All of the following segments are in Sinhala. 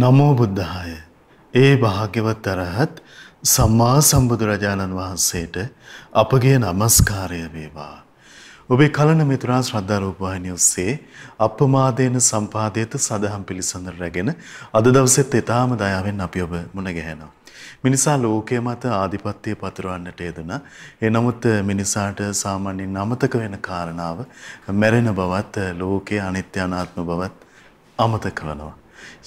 නමෝ බුද්ධාය. ඒ භාග්‍යවත් අරහත් සම්මා සම්බුදුරජාණන් වහන්සේට අපගේ নমස්කාරය වේවා. ඔබේ කලන මිතුරා ශ්‍රද්ධා රූපවාහිනිය ඔස්සේ අප්‍රමාදේන සම්පාදයට සදහම් පිළිසඳර රැගෙන අද දවසෙත් ඊටාම දයාවෙන් අපි ඔබ මුණ ගැහෙනවා. මිනිසා ලෝකයේ මත ආධිපත්‍යය පතුරවන්නට යෙදෙන ඒ නමුත් මිනිසාට සාමාන්‍යයෙන් අමතක වෙන කාරණාව මැරෙන බවත් ලෝකයේ අනිත්‍ය අනාත්ම බවත් අමතක කරනවා.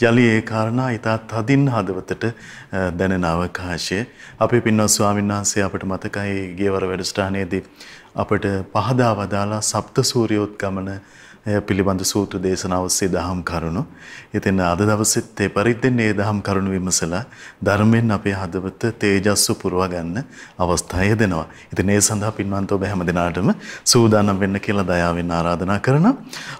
යළි ඒ කාරණා ඉතාත් හදින් හදවතට දැනෙන අවකාශය අපේ පින්වත් ස්වාමීන් වහන්සේ අපට මතකයි ගියවර වැඩසටහනේදී අපට පහදා වදාලා සප්ත සූර්යෝත්ගමන පිළිබඳ සූතු දේශනාව ඔස්සේ දහම් කරුණු. ඉතින් අද දවසෙත් ඒ පරිද්දෙන් මේ දහම් කරුණු විමසලා ධර්මයෙන් අපේ හදවත තේජස්ව පුරව ගන්න අවස්ථාව දෙනවා. ඉතින් ඒ සඳහා පින්වන්ත ඔබ හැම දිනාටම සූදානම් වෙන්න කියලා දයාවෙන් ආරාධනා කරනවා.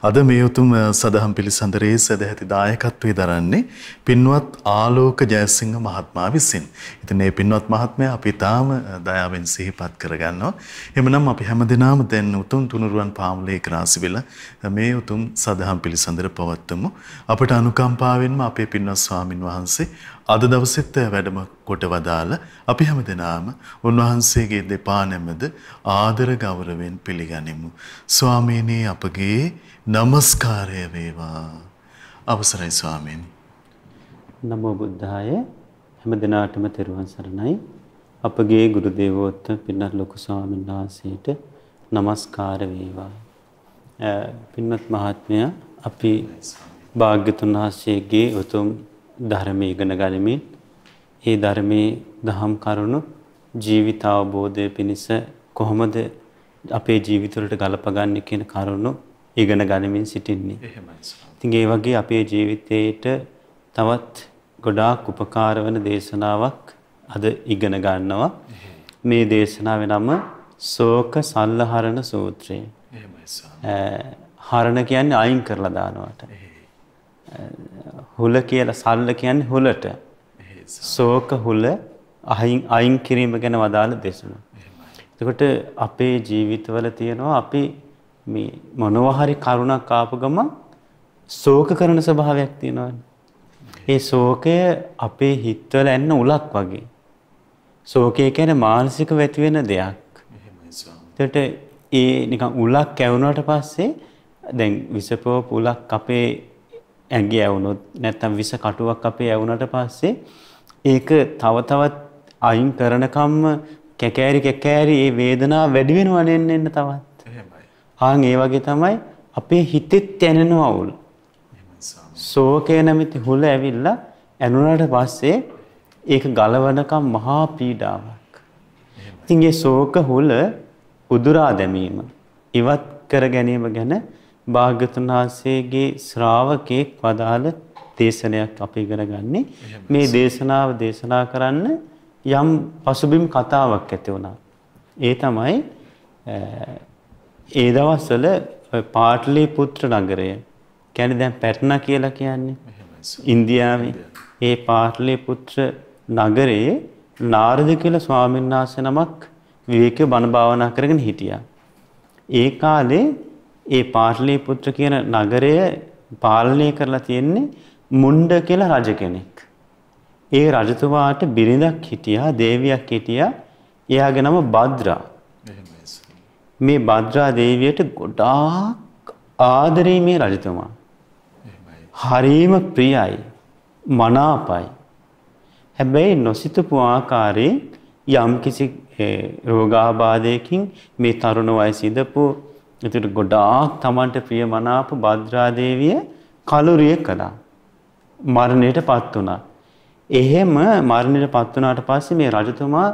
අද මේ උතුම් සදහම් පිළිසඳරේ සදැහැති දායකත්වයේ දරන්නේ පින්වත් ආලෝක ජයසිංහ මහත්මයා විසින්. ඉතින් මේ පින්වත් මහත්මයා අපි තාම දයාවෙන් සිහිපත් කරගන්නවා. එhmeනම් අපි හැමදෙනාම දැන් උතුම් තුනුරුවන් පාමුලේ ක්‍රාසිවිල මේ උතුම් සදහම් පිළිසඳර පවත්වමු. අපට අනුකම්පාවෙන්ම අපේ පින්වත් ස්වාමින් වහන්සේ අද දවසෙත් වැඩම කොට වදාළ අපි හැමදෙනාම උන්වහන්සේගේ දෙපා නැමද ආදර ගෞරවයෙන් පිළිගනිමු. ස්වාමීනි අපගේ নমස්කාරය වේවා. අවසරයි ස්වාමීනි. නමෝ බුද්ධාය හැමදෙනාටම තෙරුවන් සරණයි. අපගේ ගුරු දේවෝත්තම පින්නත් ලොකු ස්වාමීන් වහන්සේට নমස්කාර වේවා. පින්වත් මහත්මය අපි භාග්‍යතුන් වහන්සේගේ උතුම් ධර්මයේ ඉගෙන ගනිමින් ඒ ධර්මයේ දහම් කරුණු ජීවිත අවබෝධය පිණිස කොහොමද අපේ ජීවිතවලට ගලපගන්නේ කියන කරුණු ඉගෙන ගනිමින් සිටින්නේ. ඉතින් ඒ වගේ අපේ ජීවිතේට තවත් ගොඩාක් උපකාර වන දේශනාවක් අද ඉගෙන ගන්නවා. මේ දේශනාවේ නම ශෝක සල්ලහරණ සූත්‍රය. හරණ කියන්නේ අයින් කරලා දානවට. හුල කියලා සල්ල කියන්නේ හුලට. ශෝක හුල අයින් අයින් කිරීම ගැන වදාළ දේශන. එතකොට අපේ ජීවිතවල තියෙනවා අපි මේ මොනවා හරි කරුණක් ආපු ගමන් ශෝක කරන ස්වභාවයක් තියෙනවානේ. ඒ ශෝකය අපේ හිතවල ඇන්න උලක් වගේ. ශෝකය කියන්නේ මානසික වැති වෙන දෙයක්. එහෙමයි ස්වාමී. ඒ නිකන් උලක් කැවුනට පස්සේ දැන් විසපෝ පුලක් අපේ ඇඟේ ඇවුනොත් නැත්තම් විස කටුවක් අපේ ඇවුනට පස්සේ ඒක තව තවත් අයින් කරනකම්ම කැකෑරි කැකෑරි ඒ වේදනාව වැඩි වෙනවා නෙන්න එන්න තවත්. එහෙමයි. ආන් ඒ වගේ තමයි අපේ හිතෙත් දැනෙනවා අවුල්. ශෝකය නැමැති හුල ඇවිල්ලා ඇනුණාට පස්සේ ඒක ගලවනකම් මහා පීඩාවක්. ඉතින් ඒ ශෝක හුල උදුරා දැමීම ඉවත් කර ගැනීම ගැන භාග්‍යතුන් වහන්සේගේ ශ්‍රාවකෙක් වදාළ දේශනයක් අපි ඉගෙන ගන්නේ මේ දේශනාව දේශනා කරන්න යම් පසුබිම් කතාවක් ඇති වුණා. ඒ තමයි ඒ දවස්වල පාටලිපුත්‍ර නගරය. කියන්නේ දැන් පැට්නා කියලා කියන්නේ. ඉන්දියාවේ ඒ පාටලිපුත්‍ර නගරයේ නාරද කියලා ස්වාමීන් වහන්සේ නමක් විවේකීව බණ භාවනා කරගෙන හිටියා. ඒ කාලේ ඒ පාටලිපුත්‍ර කියන නගරය පාලනය කරලා තියෙන්නේ මුණ්ඩ කියලා රජ කෙනෙක්. ඒ රජතුමාට බිරිඳක් හිටියා, දේවියක් හිටියා. එයාගේ නම භද්‍රා. මේ භද්‍රා දේවියට ගොඩාක් ආදරේ මේ රජතුමා. හරීම ප්‍රියයි. මනාපයි. හැබැයි නොසිතපු ආකාරයේ යම්කිසි රෝගාබාධයකින් මේ තරුණ වයසේ ඉඳපු ඒතර ගොඩාක් Tamanට ප්‍රියමනාප භද්‍රා දේවිය කලුරිය කළා. මරණයටපත් වුණා. එහෙම මරණයටපත් වුණාට පස්සේ මේ රජතුමා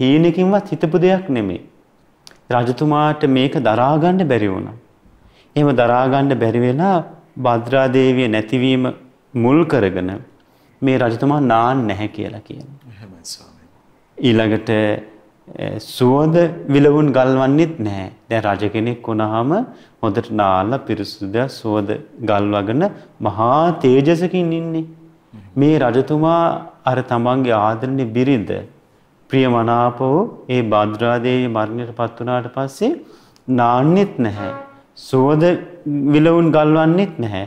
හීනකින්වත් හිතපු දෙයක් නෙමෙයි. රජතුමාට මේක දරා ගන්න බැරි වුණා. එහෙම දරා ගන්න බැරි වෙලා භද්‍රා දේවිය නැතිවීම මුල් කරගෙන මේ රජතුමා නාන්න නැහැ කියලා කියනවා. ඊළඟට සුවඳ විලවුන් ගල්වන්නෙත් නැහැ. දැන් රජ කෙනෙක් වුණාම හොඳට නාලා පිරිසුද සුවඳ ගල්වගෙන මහා තේජසකින් ඉන්නේ. මේ රජතුමා අර තමන්ගේ ආදරණීය බිරිඳ ප්‍රියමනාපව ඒ භාද්‍රාදේවී මරණයටපත් වුණාට පස්සේ නාන්නෙත් නැහැ. සුවඳ විලවුන් ගල්වන්නෙත් නැහැ.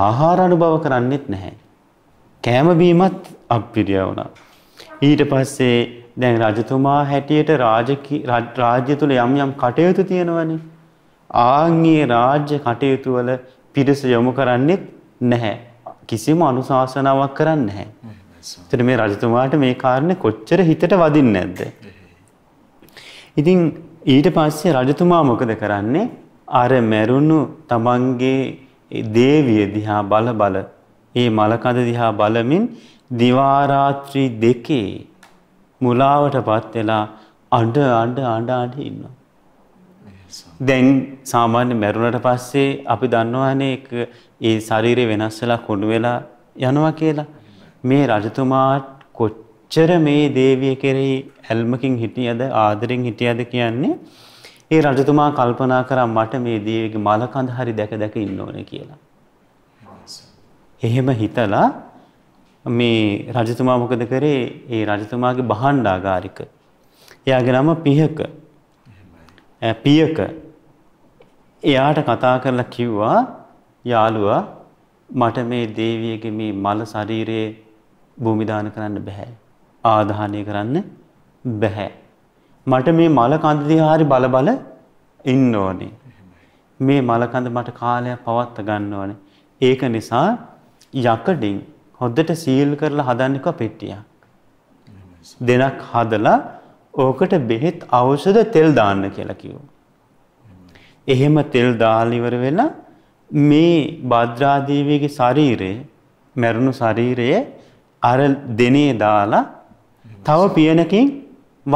ආහාර අනුභව කරන්නෙත් නැහැ. කෑම බීමත් අප්‍රිය වුණා. ඊට පස්සේ දැන් රජතුමා හැටියට රාජ්‍ය තුල යම් යම් කටයුතු තියෙනවනේ. ආන්ගේ රාජ්‍ය කටයුතු වල පිරිස යොමු කරන්නේත් නැහැ. කිසිම අනුශාසනාවක් කරන්නේ නැහැ. එතන මේ රජතුමාට මේ කාරණේ කොච්චර හිතට වදින්නේ නැද්ද? ඉතින් ඊට පස්සේ රජතුමා මොකද කරන්නේ? අර මැරුණු තමන්ගේ දේවිය දිහා බල බල ඒ මලකඳ දිහා බලමින් දිවාරාත්‍රී දෙකේ මුලාවට පත් වෙලා අඩ අඩ අඩ අඩ ඉන්නවා. දැන් සාමාන්‍ය මැරුණට පස්සේ අපි දන්නවානේ ඒ ශරීරය වෙනස් වෙලා කොඩු වෙලා යනවා කියලා. මේ රජතුමාට කොච්චර මේ දේවිය කෙරෙහි ඇල්මකින් හිටියද ආදරෙන් හිටියද කියන්නේ ඒ රජතුමා කල්පනා කරා මට මේ දේවියගේ මලකඳ හරි දැක දැක ඉන්න ඕනේ කියලා. එහෙම හිතලා මේ රජතුමා මොකද කරේ ඒ රජතුමාගේ බහණ්ඩාගාරික එයාගේ නම පිහක පියක එයාට කතා කරලා කිව්වා යාළුවා මට මේ දේවියගේ මේ මල ශරීරයේ භූමිදාන කරන්න බෑ ආදාහනය කරන්න බෑ මට මේ මල කඳ දිහා හරි බල බල ඉන්න ඕනේ මේ මල කඳ මට කාලයක් පවත්ත ගන්න ඕනේ ඒක නිසා යකඩින් හොද්දට සීල් කරලා හදන්නක පෙට්ටියක්. දෙනක් හදලා ඕකට බෙහෙත් අවෂද තෙල් දාන්න කියලා කිව්වා. එහෙම තෙල් දාලා ඉවර වෙලා මේ භද්‍රාදේවියගේ ශරීරය මරුණු ශරීරයේ අර දෙනේ දාලා තව පියනකින්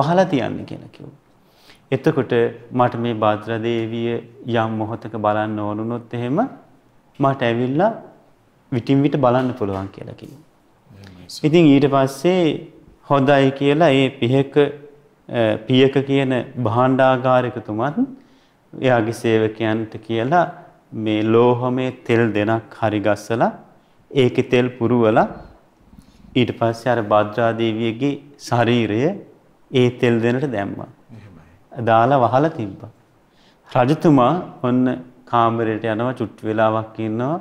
වහලා තියන්න කියලා කිව්වා. එතකොට මට මේ භද්‍රාදේවිය යම් මොහොතක බලන්න ඕනුනොත් එහෙම මට ඇවිල්ලා විටින් විට බලන්න පුළුවන් කියලා කිව්වා. ඉතින් ඊට පස්සේ හොඳයි කියලා ඒ පිහක පියක කියන භාණ්ඩාගාරිකතුමත් එයාගේ සේවකයන්ට කියලා මේ ලෝහමේ තෙල් දෙනක් හරි ගස්සලා ඒකේ තෙල් පුරවලා ඊට පස්සේ අර භද්‍රා දේවියගේ ශරීරය ඒ තෙල් දෙනට දැම්මා. දාලා වහලා තිබ්බා. රජතුමා ඔන්න කාමරයට යනවා චුට්ටු වෙලාවක් ඉන්නවා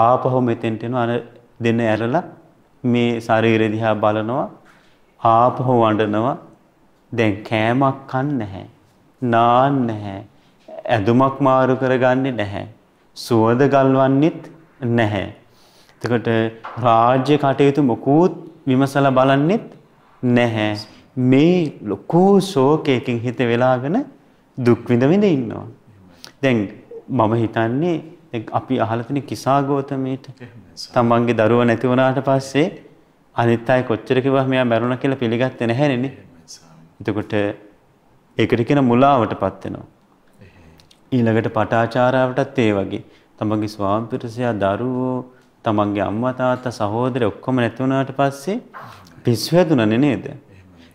ආපහු මෙතෙන්ට එනවා අර දෙන ඇරලා මේ ශරීරය දිහා බලනවා ආපහු වඬනවා දැන් කෑමක් කන්නේ නැහැ නාන්න නැහැ ඇඳුමක් මාරු කරගන්නේ නැහැ සුවඳ ගල්වන්නෙත් නැහැ එතකොට රාජ්‍ය කටයුතු මොකුත් විමසලා බලන්නෙත් නැහැ මේ ලොකු ශෝකයකින් හිත වෙලාගෙන දුක් විඳ විඳ ඉන්නවා දැන් මම හිතන්නේ අපි අහලා තියෙන කිසා ගෝතමීට තමන්ගේ දරුවා නැති වුණාට පස්සේ අනිත් අය කොච්චර කිව්වා මෙයා මැරුණා කියලා පිළිගත්තේ නැහැනේ. එතකොට ඒකට කියන මුලාවටපත් වෙනවා. ඊළඟට පටාචාරාවටත් ඒ වගේ. තමන්ගේ ස්වාමිපිරිසයා දරුවෝ තමන්ගේ අම්මා තාත්තා සහෝදර ඔක්කොම නැති වුණාට පස්සේ පිස්සු හැදුණනේ නේද?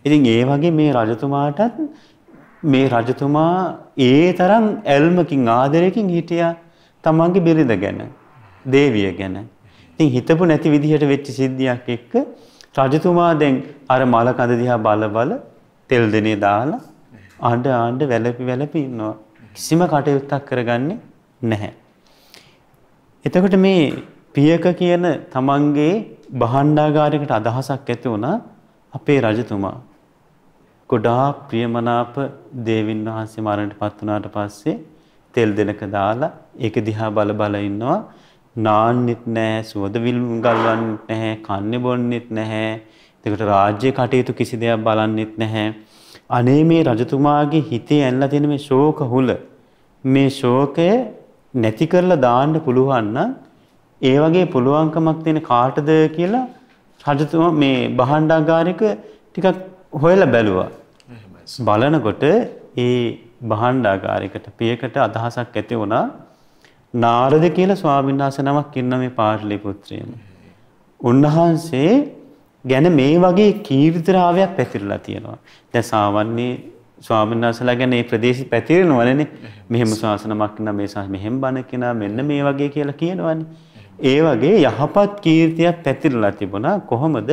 ඉතින් ඒ වගේ මේ රජතුමාටත් මේ රජතුමා ඒ තරම් ඇල්මකින් ආදරයකින් හිටියා තමන්ගේ බිරිඳ ගැන, දේවිය ගැන. ඉතින් හිතපු නැති විදිහට වෙච්ච සිද්ධියක් එක්ක රජතුමා දැන් අර මල කඳ දිහා බල බල තෙල් දෙනේ දාලා ආඬ ආඬ වැළපි වැළපි ඉන්නවා. කිසිම කටයුත්තක් කරගන්නේ නැහැ. එතකොට මේ පියක කියන තමන්ගේ භාණ්ඩාගාරයකට අදහසක් ඇති වුණා අපේ රජතුමා. ගොඩාක් ප්‍රියමනාප දේවින් වහන්සේ මරණයට පත් වුණාට පස්සේ තෙල් දෙනක දාලා ඒක දිහා බල බල ඉන්නවා නාන්නෙත් නැහැ සුවඳ විලුම් ගල්වන්නෙත් නැහැ කන්නේ බොන්නෙත් නැහැ එතකොට රාජ්‍ය කටයුතු කිසි දෙයක් බලන්නෙත් නැහැ අනේ මේ රජතුමාගේ හිතේ ඇනලා තියෙන මේ ශෝක හුල මේ ශෝකය නැති කරලා දාන්න පුළුවන් නම් ඒ වගේ පුළුවන්කමක් තියෙන කාටද කියලා රජතුමා මේ භාණ්ඩාගාරික ටිකක් හොයලා බැලුවා. බලනකොට ඒ භාණ්ඩාගාරයකට පියකට අදහසක් ඇති වුණා නාරද කියලා ස්වාමීන් වහන්සේ නමක් ඉන්න මේ පාර්ලි පුත්‍රයම. උන්වහන්සේ ගැන මේ වගේ කීර්තිරාවයක් පැතිරලා තියෙනවා. දැන් සාමාන්‍ය ස්වාමීන් වහන්සේලා ගැන මේ ප්‍රදේශي පැතිරෙනවලනේ. මෙහෙම ශාසනමක් නම් මේ ශාසන මෙහෙම බණ කෙනා මෙන්න මේ වගේ කියලා කියනවනේ. ඒ වගේ යහපත් කීර්තියක් පැතිරලා තිබුණා. කොහොමද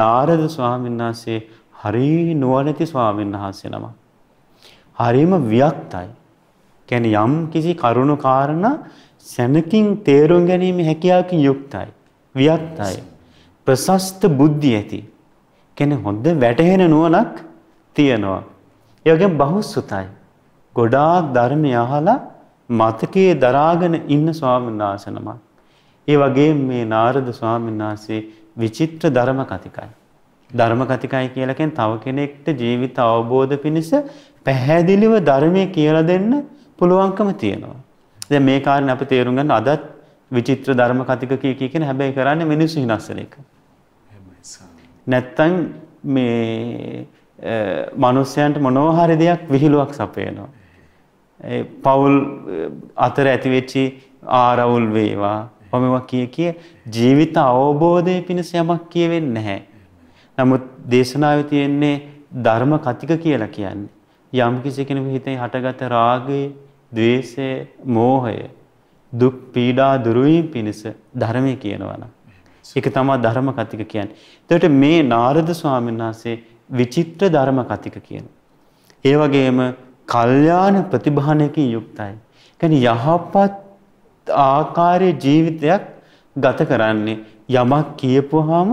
නාරද ස්වාමීන් වහන්සේ හරි නුවණැති ස්වාමීන් වහන්සේ නමක්. හරිම වික්තයි. කියන්නේ යම් කිසි කරුණු කාරණා සැනකින් තේරුම් ගැනීම හැකියාවකින් යුක්තයි. වික්තයි. ප්‍රසස්ත බුද්ධිය ඇති. කියන්නේ හොඳ වැටහෙන නුවණක් තියෙනවා. ඒ වගේම බහුසුතයි. ගොඩාක් ධර්මය අහලා මතකයේ දරාගෙන ඉන්න ස්වාමීන් වහන්සේනමක්. ඒ වගේම මේ නාරද ස්වාමීන් වහන්සේ විචිත්‍ර ධර්ම කතිකයි. ධර්ම කතිකයි කියලා කියන්නේ තව කෙනෙක්ට ජීවිත අවබෝධ පිණිස පැහැදිලිව ධර්මයේ කියලා දෙන්න පුළුවන්කම තියෙනවා. දැන් මේ කාරණේ අපි තේරුම් ගන්න අදත් විචිත්‍ර ධර්ම කතික කී කී කියන හැබැයි කරන්නේ මිනිස්සු හිනස්සන එක. නැත්තම් මේ මනුස්සයන්ට මොනවා හරි දෙයක් විහිළුවක් සපයනවා. ඒ පවුල් අතර ඇතිවෙච්චි ආරවුල් වේවා මම කිය කිය ජීවිත අවබෝධය පිණිස යමක් කියවෙන්නේ නැහැ. නමුත් දේශනාවේ තියෙන්නේ ධර්ම කතික කියලා කියන්නේ. යම්කිසි කෙනෙකු හිතේ හටගත රාගය, ద్వේෂය, මෝහය, දුක් පීඩා දුරුවීම පිණිස ධර්මය කියනවනම් ඒක තමයි ධර්ම කතික කියන්නේ. එතකොට මේ නාරද ස්වාමීන් වහන්සේ විචිත්‍ර ධර්ම කතික කියනවා. ඒ වගේම කල්යාණ ප්‍රතිභානයකින් යුක්තයි. කියන්නේ යහපත් ආකාරයේ ජීවිතයක් ගත කරන්නේ යමක් කියපුවාම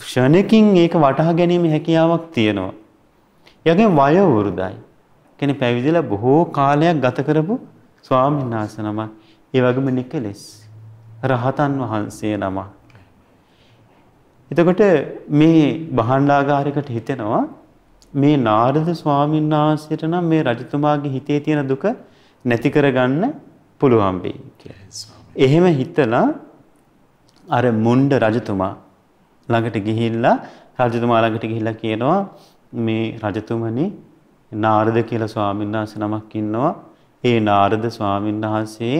ක්ෂණකින් ඒක වටහා ගැනීම හැකියාවක් තියෙනවා. යගේ වයෝවෘදයි. කෙනෙක් පැවිදිලා බොහෝ කාලයක් ගත කරපු ස්වාමීන් වහන්සේ නමක්. ඒ වගේම නිකලෙස් රහතන් වහන්සේ නමක්. එතකොට මේ භාණ්ඩාගාරයකට හිතෙනවා මේ නාරද ස්වාමීන් වහන්සේට නම් මේ රජතුමාගේ හිතේ තියෙන දුක නැති කරගන්න පුළුවන් වෙයි කියලා. එහෙම හිතලා අර මුණ්ඩ රජතුමා ළඟට ගිහිල්ලා රජතුමා ළඟට ගිහිල්ලා කියනවා මේ රජතුමනි නාරද කියලා ස්වාමීන් වහන්සේ නමක් ඉන්නවා. ඒ නාරද ස්වාමීන් වහන්සේ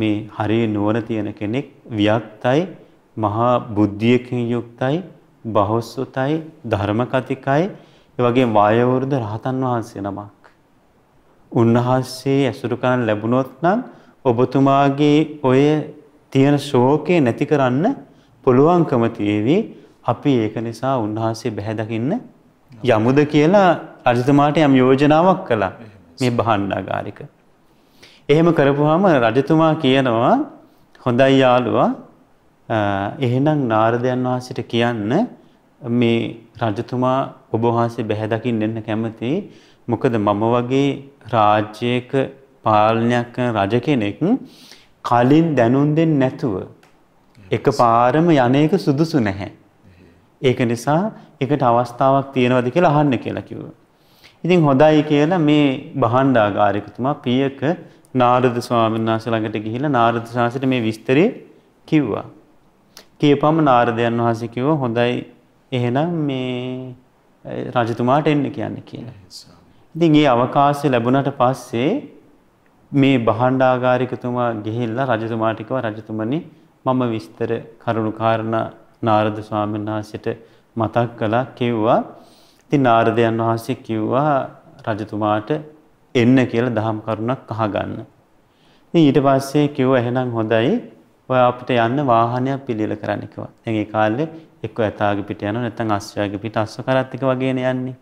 මේ හරිය නුවණ තියෙන කෙනෙක් වික්තයි, මහා බුද්ධියකින් යුක්තයි, බහොස්සතයි, ධර්මකතිකයි, ඒ වගේම වායවෘද රහතන් වහන්සේ නමක්. උන්වහන්සේ ඇසුරු කරන් ලැබුණොත් නම් ඔබතුමාගේ ඔය තියෙන ශෝකේ නැති කරන්න පුළුවන්කම තියේවි. අපි ඒක නිසා උන්වහන්සේ බැහැ දකින්න යමුද කියලා රජතුමාට යම් යෝජනාවක් කළා මේ භාණ්ඩාගාරික. එහෙම කරපුවාම රජතුමා කියනවා හොඳයි යාළුවා එහෙනම් නාරදයන් වහන්සේට කියන්න මේ රජතුමා ඔබ වහන්සේ බැහැ දකින්න එන්න කැමති. මොකද මම වගේ රාජ්‍යයක පාලනයක් කරන රජ කෙනෙක් කලින් දැනුම් දෙන්නේ නැතුව එකපාරම යන්නේක සුදුසු නැහැ. ඒක නිසා එකට අවස්ථාවක් තියෙනවද කියලා අහන්න කියලා කිව්වා. ඉතින් හොඳයි කියලා මේ භාණ්ඩාගාරිකතුමා පියක නාරද ස්වාමීන් වහන්සේ ළඟට ගිහිල්ලා නාරද ශාසිත මේ විස්තරය කිව්වා. කියපම නාරදයන් වහන්සේ කිව්වා හොඳයි එහෙනම් මේ රජතුමාට එන්න කියන්නේ කියලා. ඉතින් ඒ අවකාශය ලැබුණාට පස්සේ මේ භාණ්ඩාගාරිකතුමා ගිහිල්ලා රජතුමාට කිව්වා රජතුමනි මම විස්තර කරුණු කාරණා නාරද ස්වාමීන් වහන්සේට මතක් කළා කිව්වා. ඉතින් නාරදයන් වහන්සේ කිව්වා රජතුමාට එන්න කියලා දහම් කරුණක් අහගන්න. ඉතින් ඊට පස්සේ කිව්වා එහෙනම් හොඳයි. ඔය අපිට යන්න වාහනයක් පිළිල කරන්න කිව්වා. දැන් ඒ කාලේ එක්ක ඇතාගේ පිට යනවා නැත්නම් අස්සයාගේ පිට අස්ස කරත් එක වගේනේ යන්නේ.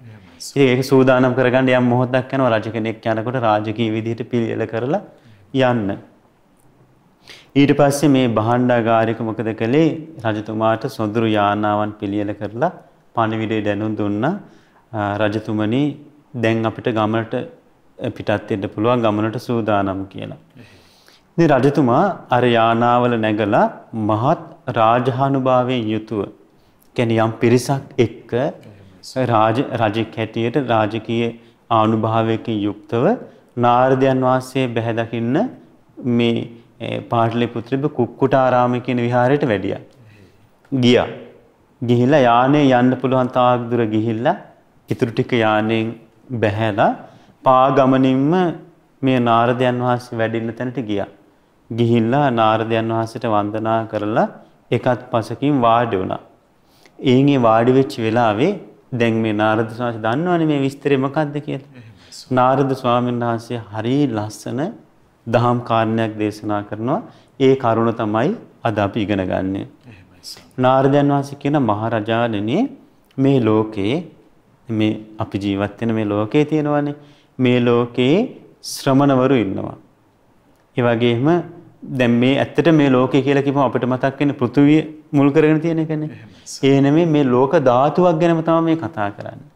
ඉතින් ඒක සූදානම් කරගන්න යම් මොහොතක් යනවා රජ කෙනෙක් යනකොට රාජකීය විදිහට පිළිල කරලා යන්න. ඊට පස්සේ මේ භාණ්ඩාගාරික මොකද කළේ රජතුමාට සොඳුරු යානාවන් පිළියෙල කරලා පණිවිඩය දැනුම් දුන්නා රජතුමනි දැන් අපිට ගමනට පිටත් වෙන්න පුළුවන් ගමනට සූදානම් කියලා. ඉතින් රජතුමා අර යානාවල නැගලා මහත් රාජහනුභාවයෙන් යුතුව කියන්නේ යම් පිරිසක් එක්ක රාජ රජෙක් හැටියට රාජකීය ආනුභාවයකින් යුක්තව නාරදයන් වහන්සේ බැහැ දකින්න මේ පාටලිපුත්‍රිබ කුක්කුටාරාම කියන විහාරයට වැඩියා. ගියා. ගිහිල්ලා යානේ යන්න පුළුවන් තාක් දුර ගිහිල්ලා ඉතුරු ටික යානෙන් බැහැලා පාගමනින්ම මේ නාරදයන් වහන්සේ වැඩින්න තැනට ගියා. ගිහිල්ලා නාරදයන් වහන්සේට වන්දනා කරලා එකත් පසකින් වාඩි වුණා. එයින් ඒ වාඩි වෙච්ච වෙලාවේ දැන් මේ නාරද ස්වාමීන් වහන්සේ දන්නවනේ මේ විස්තරේ මොකද්ද කියලා. නාරද ස්වාමීන් වහන්සේ හරි ලස්සන දහම් කාරණයක් දේශනා කරනවා. ඒ කරුණ තමයි අද අපි ඉගෙන ගන්නෙ. නාරදයන් වහන්සේ කියන මහරජාණෙනි මේ ලෝකේ මේ අපි ජීවත් වෙන මේ ලෝකේ තියෙනවානේ මේ ලෝකේ ශ්‍රමණවරු ඉන්නවා. ඒ වගේම දැන් මේ ඇත්තට මේ ලෝකය කියලා කිව්වම අපිට මතක් වෙන්නේ පෘථිවිය මුල් කරගෙන තියෙන එකනේ. ඒ නෙමෙයි මේ ලෝක ධාතුවක් ගැනම තමයි මේ කතා කරන්නේ.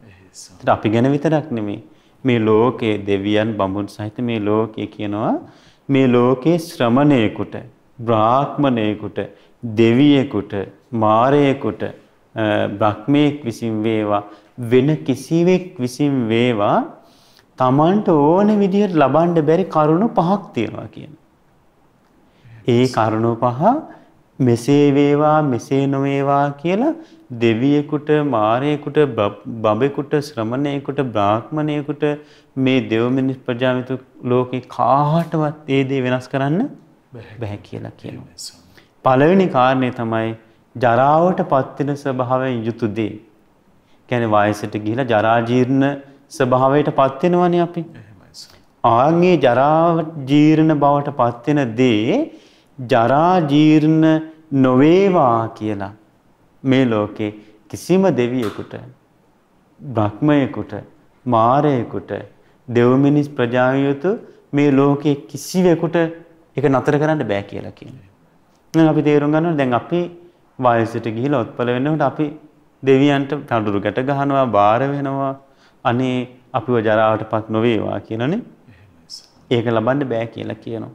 ඒත් අපි ගැන විතරක් නෙමෙයි. මේ ලෝකයේ දෙවියන් බඹුන් සහිත මේ ලෝකයේ කියනවා මේ ලෝකයේ ශ්‍රමණේකට බ්‍රාහ්මණේකට දෙවියෙකුට මාරයෙකුට බ්‍රහ්මේක් විසින් වේවා වෙන කිසිවෙක් විසින් වේවා තමන්ට ඕන විදිහට ලබන්න බැරි කරුණු පහක් තියෙනවා කියන. ඒ කරුණු පහ මෙසේ වේවා මෙසේ නොවේවා කියලා දෙවියෙකුට මාරයෙකුට බඹෙකුට ශ්‍රමණයෙකුට බ්‍රාහ්මණයෙකුට මේ දෙව මිනිස් ප්‍රජාවිතු ලෝකේ කාටවත් ඒ දේ වෙනස් කරන්න බෑ කියලා කියනවා. පළවෙනි කාරණේ තමයි ජරාවට පත්වෙන ස්වභාවයෙන් යුතු දේ. කියන්නේ වයසට ගිහිලා ජරා ජීර්ණ ස්වභාවයට පත් වෙනවනේ අපි. ආන්ගේ ජරා ජීර්ණ බවට පත් වෙන දේ ජරා ජීර්ණ නොවේවා කියලා මේ ලෝකේ කිසිම දෙවියෙකුට බ්‍රහ්මයෙකුට මාරයෙකුට දෙව්මිනිස් ප්‍රජාවියුතු මේ ලෝකේ කිසිවෙකුට ඒක නතර කරන්න බෑ කියලා කියනවා. දැන් අපි තේරුම් ගන්නවා දැන් අපි වයසට ගිහිලා උත්පල වෙනකොට අපි දෙවියන්ට තඩුරු ගැට ගහනවා බාර වෙනවා අනේ අපිව ජරාවටපත් නොවේවා කියනනේ. ඒක ලබන්න බෑ කියලා කියනවා.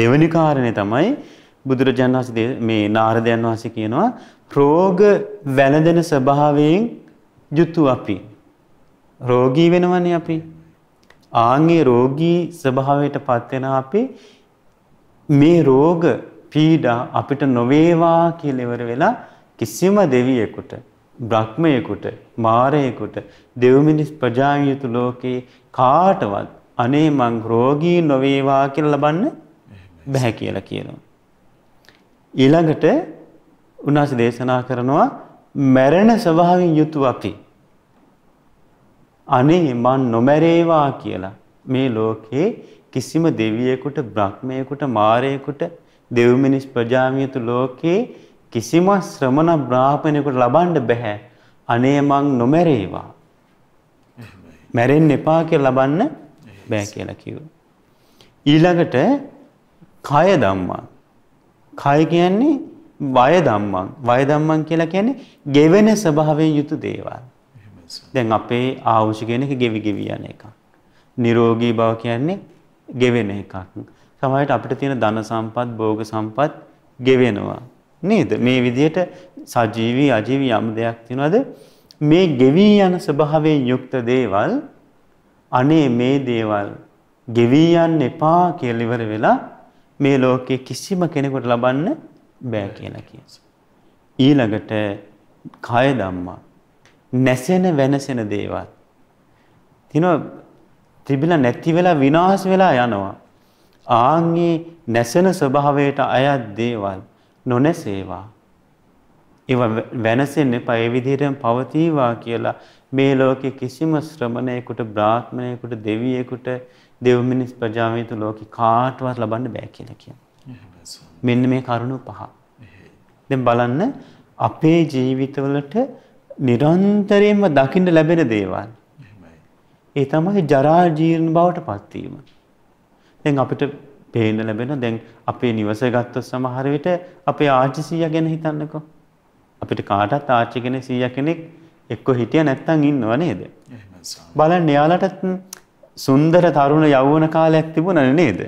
දෙවනි කාරණේ තමයි බුදුරජාණන් වහන්සේ මේ නාරදයන් වහන්සේ කියනවා රෝග වැළඳෙන ස්වභාවයෙන් යුතු අපි රෝගී වෙනවනේ අපි ආන්ගේ රෝගී ස්වභාවයට පත් වෙන අපි මේ රෝග පීඩා අපිට නොවේවා කියලා ඉවර වෙලා කිසිම දෙවියෙකුට බ්‍රහ්මයෙකුට මාරයෙකුට දෙව් මිනිස් ප්‍රජාවියතු ලෝකේ කාටවත් අනේ මං රෝගී නොවේවා කියලා ලබන්නේ බෑ කියලා කියනවා. ඊළඟට උන්වහන්සේ දේශනා කරනවා මැරෙන ස්වභාවයෙන් යුතු අපි අනේ මන් නොමැරේවා කියලා මේ ලෝකේ කිසිම දෙවියෙකුට බ්‍රහ්මයෙකුට මාරයෙකුට දෙව් මිනිස් ප්‍රජාමියතු ලෝකේ කිසිම ශ්‍රමණ බ්‍රාහ්මණයෙකුට ලබන්න බෑ අනේ මං නොමැරේවා මැරෙන්න එපා කියලා ලබන්න බෑ කියලා කිව්වා ඊළඟට කය ධම්මං. කය කියන්නේ වය ධම්මං. වය ධම්මං කියලා කියන්නේ ගෙවෙන ස්වභාවයෙන් යුතු දේවල්. දැන් අපේ ආවුෂ කියන එක ගෙවි ගෙවි යන එකක්. නිරෝගී බව කියන්නේ ගෙවෙන එකක්. සමහරවිට අපිට තියෙන ධන සම්පත්, භෝග සම්පත් ගෙවෙනවා. නේද? මේ විදිහට සජීවී අජීවී යම් දෙයක් තියනවාද? මේ ගෙවි යන ස්වභාවයෙන් යුක්ත දේවල් අනේ මේ දේවල් ගෙවි යන්න එපා කියලා ඉවර වෙලා මේ ලෝකේ කිසිම කෙනෙකුට ලබන්න බෑ කියලා කියනවා. ඊළඟට කාය ධම්මා නැසෙන වෙනසෙන දේවල්. තිනවා තිබිලා නැති වෙලා විනාශ වෙලා යනවා. ආන්ගේ නැසෙන ස්වභාවයට අයත් දේවල් නොනැසේවා. ඒවා වෙනසෙන්න එපා ඒ විදිහටම පවතිවා කියලා මේ ලෝකේ කිසිම ශ්‍රමණයෙකුට බ්‍රාහ්මණයෙකුට දෙවියෙකුට දෙව් මිනිස් ප්‍රජාවේ තු ලෝකේ කාටවත් ලබන්න බෑ කියලා කියනවා. මෙන්න මේ කරුණු පහ. දැන් බලන්න අපේ ජීවිතවලට නිරන්තරයෙන්ම දකින්න ලැබෙන දේවල්. ඒ තමයි ජරා ජීර්ණ බවට පත්වීම. දැන් අපිට පේන්න ලැබෙන දැන් අපේ නිවස ගත්තොත් සමහර විට අපේ ආච්චි සීයා ගැන හිතන්නකෝ. අපිට කාටවත් ආච්චි කෙනෙක් සීයා කෙනෙක් එක්ක හිටියා නැත්තම් ඉන්නව නේද? බලන්න එයාලටත් සුන්දර තරුණ යෞවන කාලයක් තිබුණනේ නේද?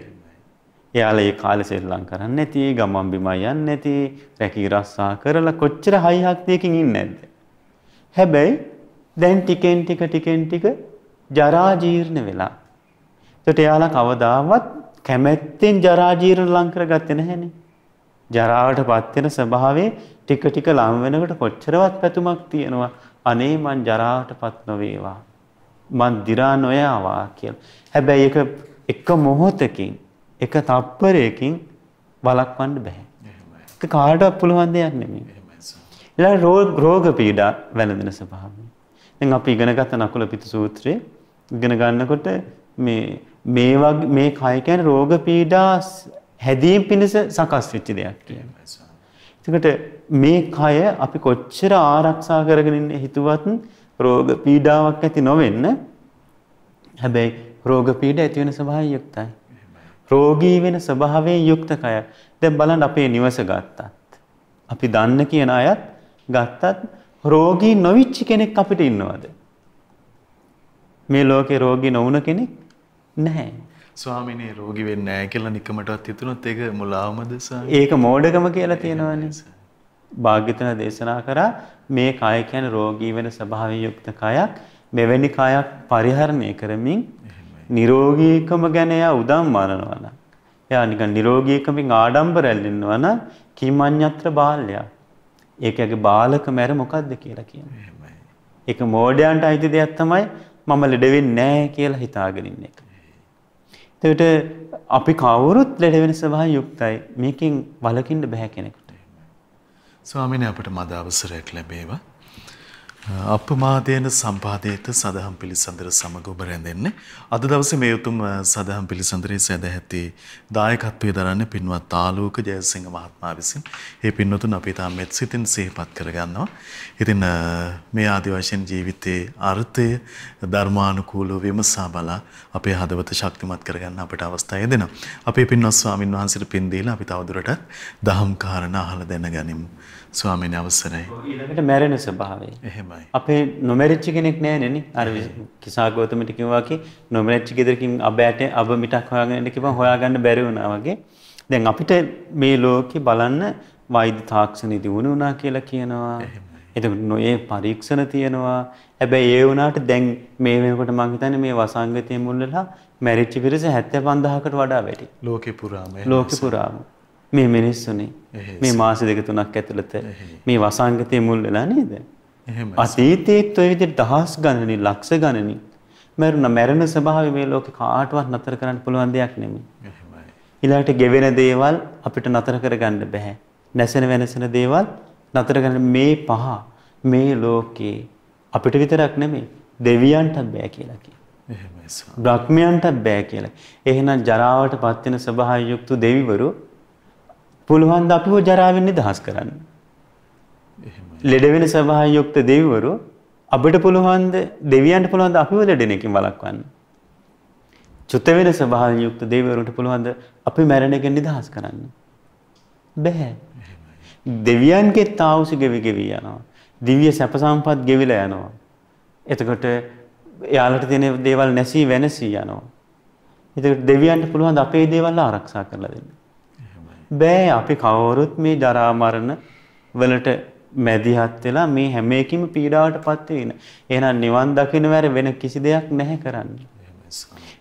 එයාලා ඒ කාලේ සෙල්ලම් කරන්නේ නැති, ගමන් බිම යන්නේ නැති, රැකී රස්සා කරලා කොච්චර හයිහක්තියකින් ඉන්නේ නැද්ද? හැබැයි දැන් ටිකෙන් ටික ටිකෙන් ටික ජරා ජීර්ණ වෙලා. ඒකට එයාලා කවදාවත් කැමැත්තෙන් ජරා ජීර්ණ ලං කරගත්තේ නැහනේ. ජරාවටපත් වෙන ස්වභාවයේ ටික ටික ලම් වෙනකොට කොච්චරවත් පැතුමක් තියෙනවා. අනේ මං ජරාවටපත් නොවේවා. මං දි รา නොයාවා කියලා. හැබැයි ඒක එක මොහොතකින් එක තප්පරයකින් වළක්වන්න බෑ. ඒක කාටවත් පුළුවන් දෙයක් නෙමෙයි. ඊළඟ රෝග රෝග පීඩා වැළඳෙන ස්වභාවය. දැන් අපි ඉගෙන ගත්ත නකුල පිත සූත්‍රයේ ඉගෙන ගන්නකොට මේ මේ වගේ මේ කය කියන්නේ රෝග පීඩා හැදීම් පිණිස සකස් වෙච්ච දෙයක් කියනවා. එතකොට මේ කය අපි කොච්චර ආරක්ෂා කරගෙන ඉන්න හිතුවත් රෝග පීඩාවක් ඇති නොවෙන්න හැබැයි රෝග පීඩ ඇති වෙන ස්වභාවය යුක්තයි. රෝගී වෙන ස්වභාවයෙන් යුක්ත කය. දැන් බලන්න අපේ නිවස ගත්තත් අපි දන්න කියන අයත් ගත්තත් රෝගී නොවිච්ච කෙනෙක් අපිට ඉන්නවද? මේ ලෝකේ රෝගී නොවුන කෙනෙක් නැහැ. ස්වාමිනේ රෝගී වෙන්නේ නැහැ කියලා නිකමටවත් හිතුනොත් ඒක මුලාවමද ස්වාමී? ඒක මෝඩකම කියලා තියෙනවනේ. භාග්‍යතුන් දේශනා කරා මේ කය කියන්නේ රෝගී වෙන ස්වභාවයෙන් යුක්ත කයක් මෙවැනි කයක් පරිහරණය කරමින් නිරෝගීකම ගැන එයා උදම් මරනවා නම් එයා නිකන් නිරෝගීකමින් ආඩම්බරයෙන් ඉන්නවා නම් කිමඤ්ඤත්‍ර බාල්‍යය ඒකගේ බාලකම ඇර මොකද්ද කියලා කියන්නේ ඒක මෝඩයන්ට අයිති දෙයක් තමයි මම ලෙඩ වෙන්නේ නැහැ කියලා හිතාගෙන ඉන්න එක එතකොට අපි කවුරුත් ලෙඩ වෙන ස්වභාවය යුක්තයි මේකෙන් වළකින්න බෑ කෙනෙකුට ස්වාමිනේ අපට මද අවසරයක් ලැබේවා. අපමාදයන සම්පාදයට සදහම් පිළිසඳර සමග ඔබ රැඳෙන්නේ. අද දවසේ මේ උතුම් සදහම් පිළිසඳරේ සදැහැති දායකත්වයේ දරන්නේ පින්වත් ආලෝක ජයසිංහ මහත්මයා විසින්. මේ පින්වතුන් අපි තාම මෙත් සිතින් සිහිපත් කරගන්නවා. ඉතින් මේ ආදි වශයෙන් ජීවිතයේ අර්ථය ධර්මානුකූලව විමසා බලා අපේ හදවත ශක්තිමත් කරගන්න අපට අවස්ථාව දෙනවා. අපේ පින්වත් ස්වාමින් වහන්සේට පින් දීලා අපි තවදුරටත් දහම් කාරණා අහලා දැනගනිමු. ස්වාමීන් අවසරයි. ඊළඟට මැරෙන ස්වභාවය. එහෙමයි. අපේ නොමැරිච්ච කෙනෙක් නෑනේ අර කිසා ගෞතමට කිව්වා කි නොමැරිච්ච ගෙදරකින් අබෑට අබ මිටක් හොයාගෙන ඉන්න කිව්වම හොයාගන්න බැරි වුණා වගේ. දැන් අපිට මේ ලෝකේ බලන්න වෛද්‍ය තාක්ෂණي දිනු වුණා කියලා කියනවා. එතකොට නොයේ පරීක්ෂණ තියෙනවා. හැබැයි ඒ වුණාට දැන් මේ වෙනකොට මම හිතන්නේ මේ වසංගතයේ මුල් වෙලා මැරිච්ච පිරිස 75000කට වඩා වැඩි. ලෝකේ පුරාම. ලෝකේ පුරාම. මේ මිනිස්සුනේ මේ මාස දෙක තුනක් ඇතුළත මේ වසංගතයේ මුල් වෙලා නේද? අතීතයේත් ඔය විදිහට දහස් ගණනින් ලක්ෂ ගණනින් මරුණ මරණ ස්වභාවය මේ ලෝකේ කාටවත් නතර කරන්න පුළුවන් දෙයක් නෙමෙයි. ඊළඟට ගෙවෙන දේවල් අපිට නතර කරගන්න බෑ. නැසෙන වෙනසෙන දේවල් නතර කරන්න මේ පහ මේ ලෝකේ අපිට විතරක් නෙමෙයි දෙවියන්ටත් බෑ කියලා කියනවා. එහෙමයි. බ්‍රහ්මයන්ටත් බෑ කියලා. එහෙනම් ජරාවට පත් වෙන ස්වභාවය යුක්ත දෙවිවරු පුළුවන් ද අපිව ජරාවෙන් නිදහස් කරන්න. ලෙඩ වෙන සබහාය යුක්ත දෙවිවරු අපිට පුළුවන් ද දෙවියන්ට පුළුවන් ද අපිව ලෙඩෙන එකකින් වළක්වන්න. චුත වෙන සබහාය යුක්ත දෙවිවරුන්ට පුළුවන් ද අපි මැරෙන එකෙන් නිදහස් කරන්න. බෑ. දෙවියන්ගේ තාවුසි ගෙවි ගෙවි යනවා. දිව්‍ය සැප සම්පත් ගෙවිලා යනවා. එතකොට එයාලට තියෙන දේවල් නැසී වෙනසී යනවා. එතකොට දෙවියන්ට පුළුවන් අපේ දේවල් ආරක්ෂා කරලා දෙන්න. බෑ අපි කවුරුත් මේ ජරා මරණ වලට මැදිහත් වෙලා මේ හැම එකම පීඩාවටපත් වෙන. එහෙනම් නිවන් දකින්න වැර වෙන කිසි දෙයක් නැහැ කරන්න.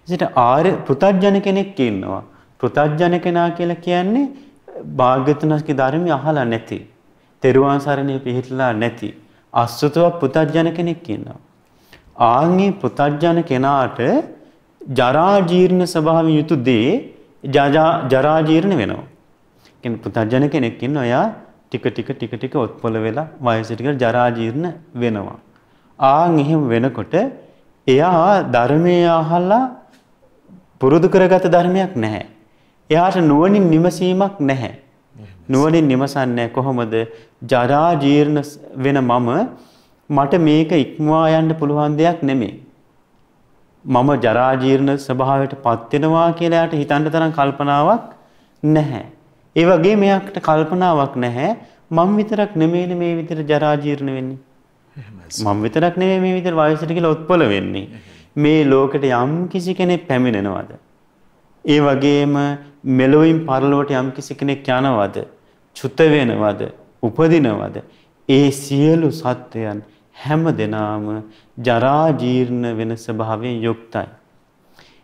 එසට ආර්ය පෘථග්ජන කෙනෙක් ඉන්නවා. පෘථග්ජන කෙනා කියලා කියන්නේ භාග්‍යතුන්ස්ගේ ධර්මය අහලා නැති. තෙරුවන් සරණේ පිහිටලා නැති. අසුතව පෘථග්ජන කෙනෙක් ඉන්නවා. ආන්ගේ පෘථග්ජන කෙනාට ජරා ජීර්ණ ස්වභාවය යුතු දේ ජරා ජීර්ණ වෙනවා. කියන්නේ පුතර්ජන කෙනෙක් ඉන්න ඔයා ටික ටික ටික ටික ඔත්පොළ වෙලා වයසට ගිහලා ජරා ජීර්ණ වෙනවා. ආන් එහෙම වෙනකොට එයා ධර්මයේ අහලා පුරුදු කරගත ධර්මයක් නැහැ. එයාට නුවණින් නිමසීමක් නැහැ. නුවණින් නිමසන්නේ කොහොමද? ජරා ජීර්ණ වෙන මම මට මේක ඉක්මවා යන්න පුළුවන් දෙයක් නෙමෙයි. මම ජරා ජීර්ණ ස්වභාවයට පත් වෙනවා කියලා එයාට හිතන්න තරම් කල්පනාවක් නැහැ. ඒ වගේම එයාට කල්පනාවක් නැහැ මම විතරක් නෙමෙයිනේ මේ විදිහට ජරා ජීර්ණ වෙන්නේ. මම විතරක් නෙමෙයි මේ විදිහට වයසට කියලා උත්පල වෙන්නේ. මේ ලෝකෙට යම් කිසි කෙනෙක් පැමිණෙනවද? ඒ වගේම මෙලොවින් පරලොවට යම් කිසි කෙනෙක් යනවද? චුත වෙනවද? උපදිනවද? ඒ සියලු සත්වයන් හැම දෙනාම ජරා ජීර්ණ වෙන ස්වභාවයෙන් යුක්තයි.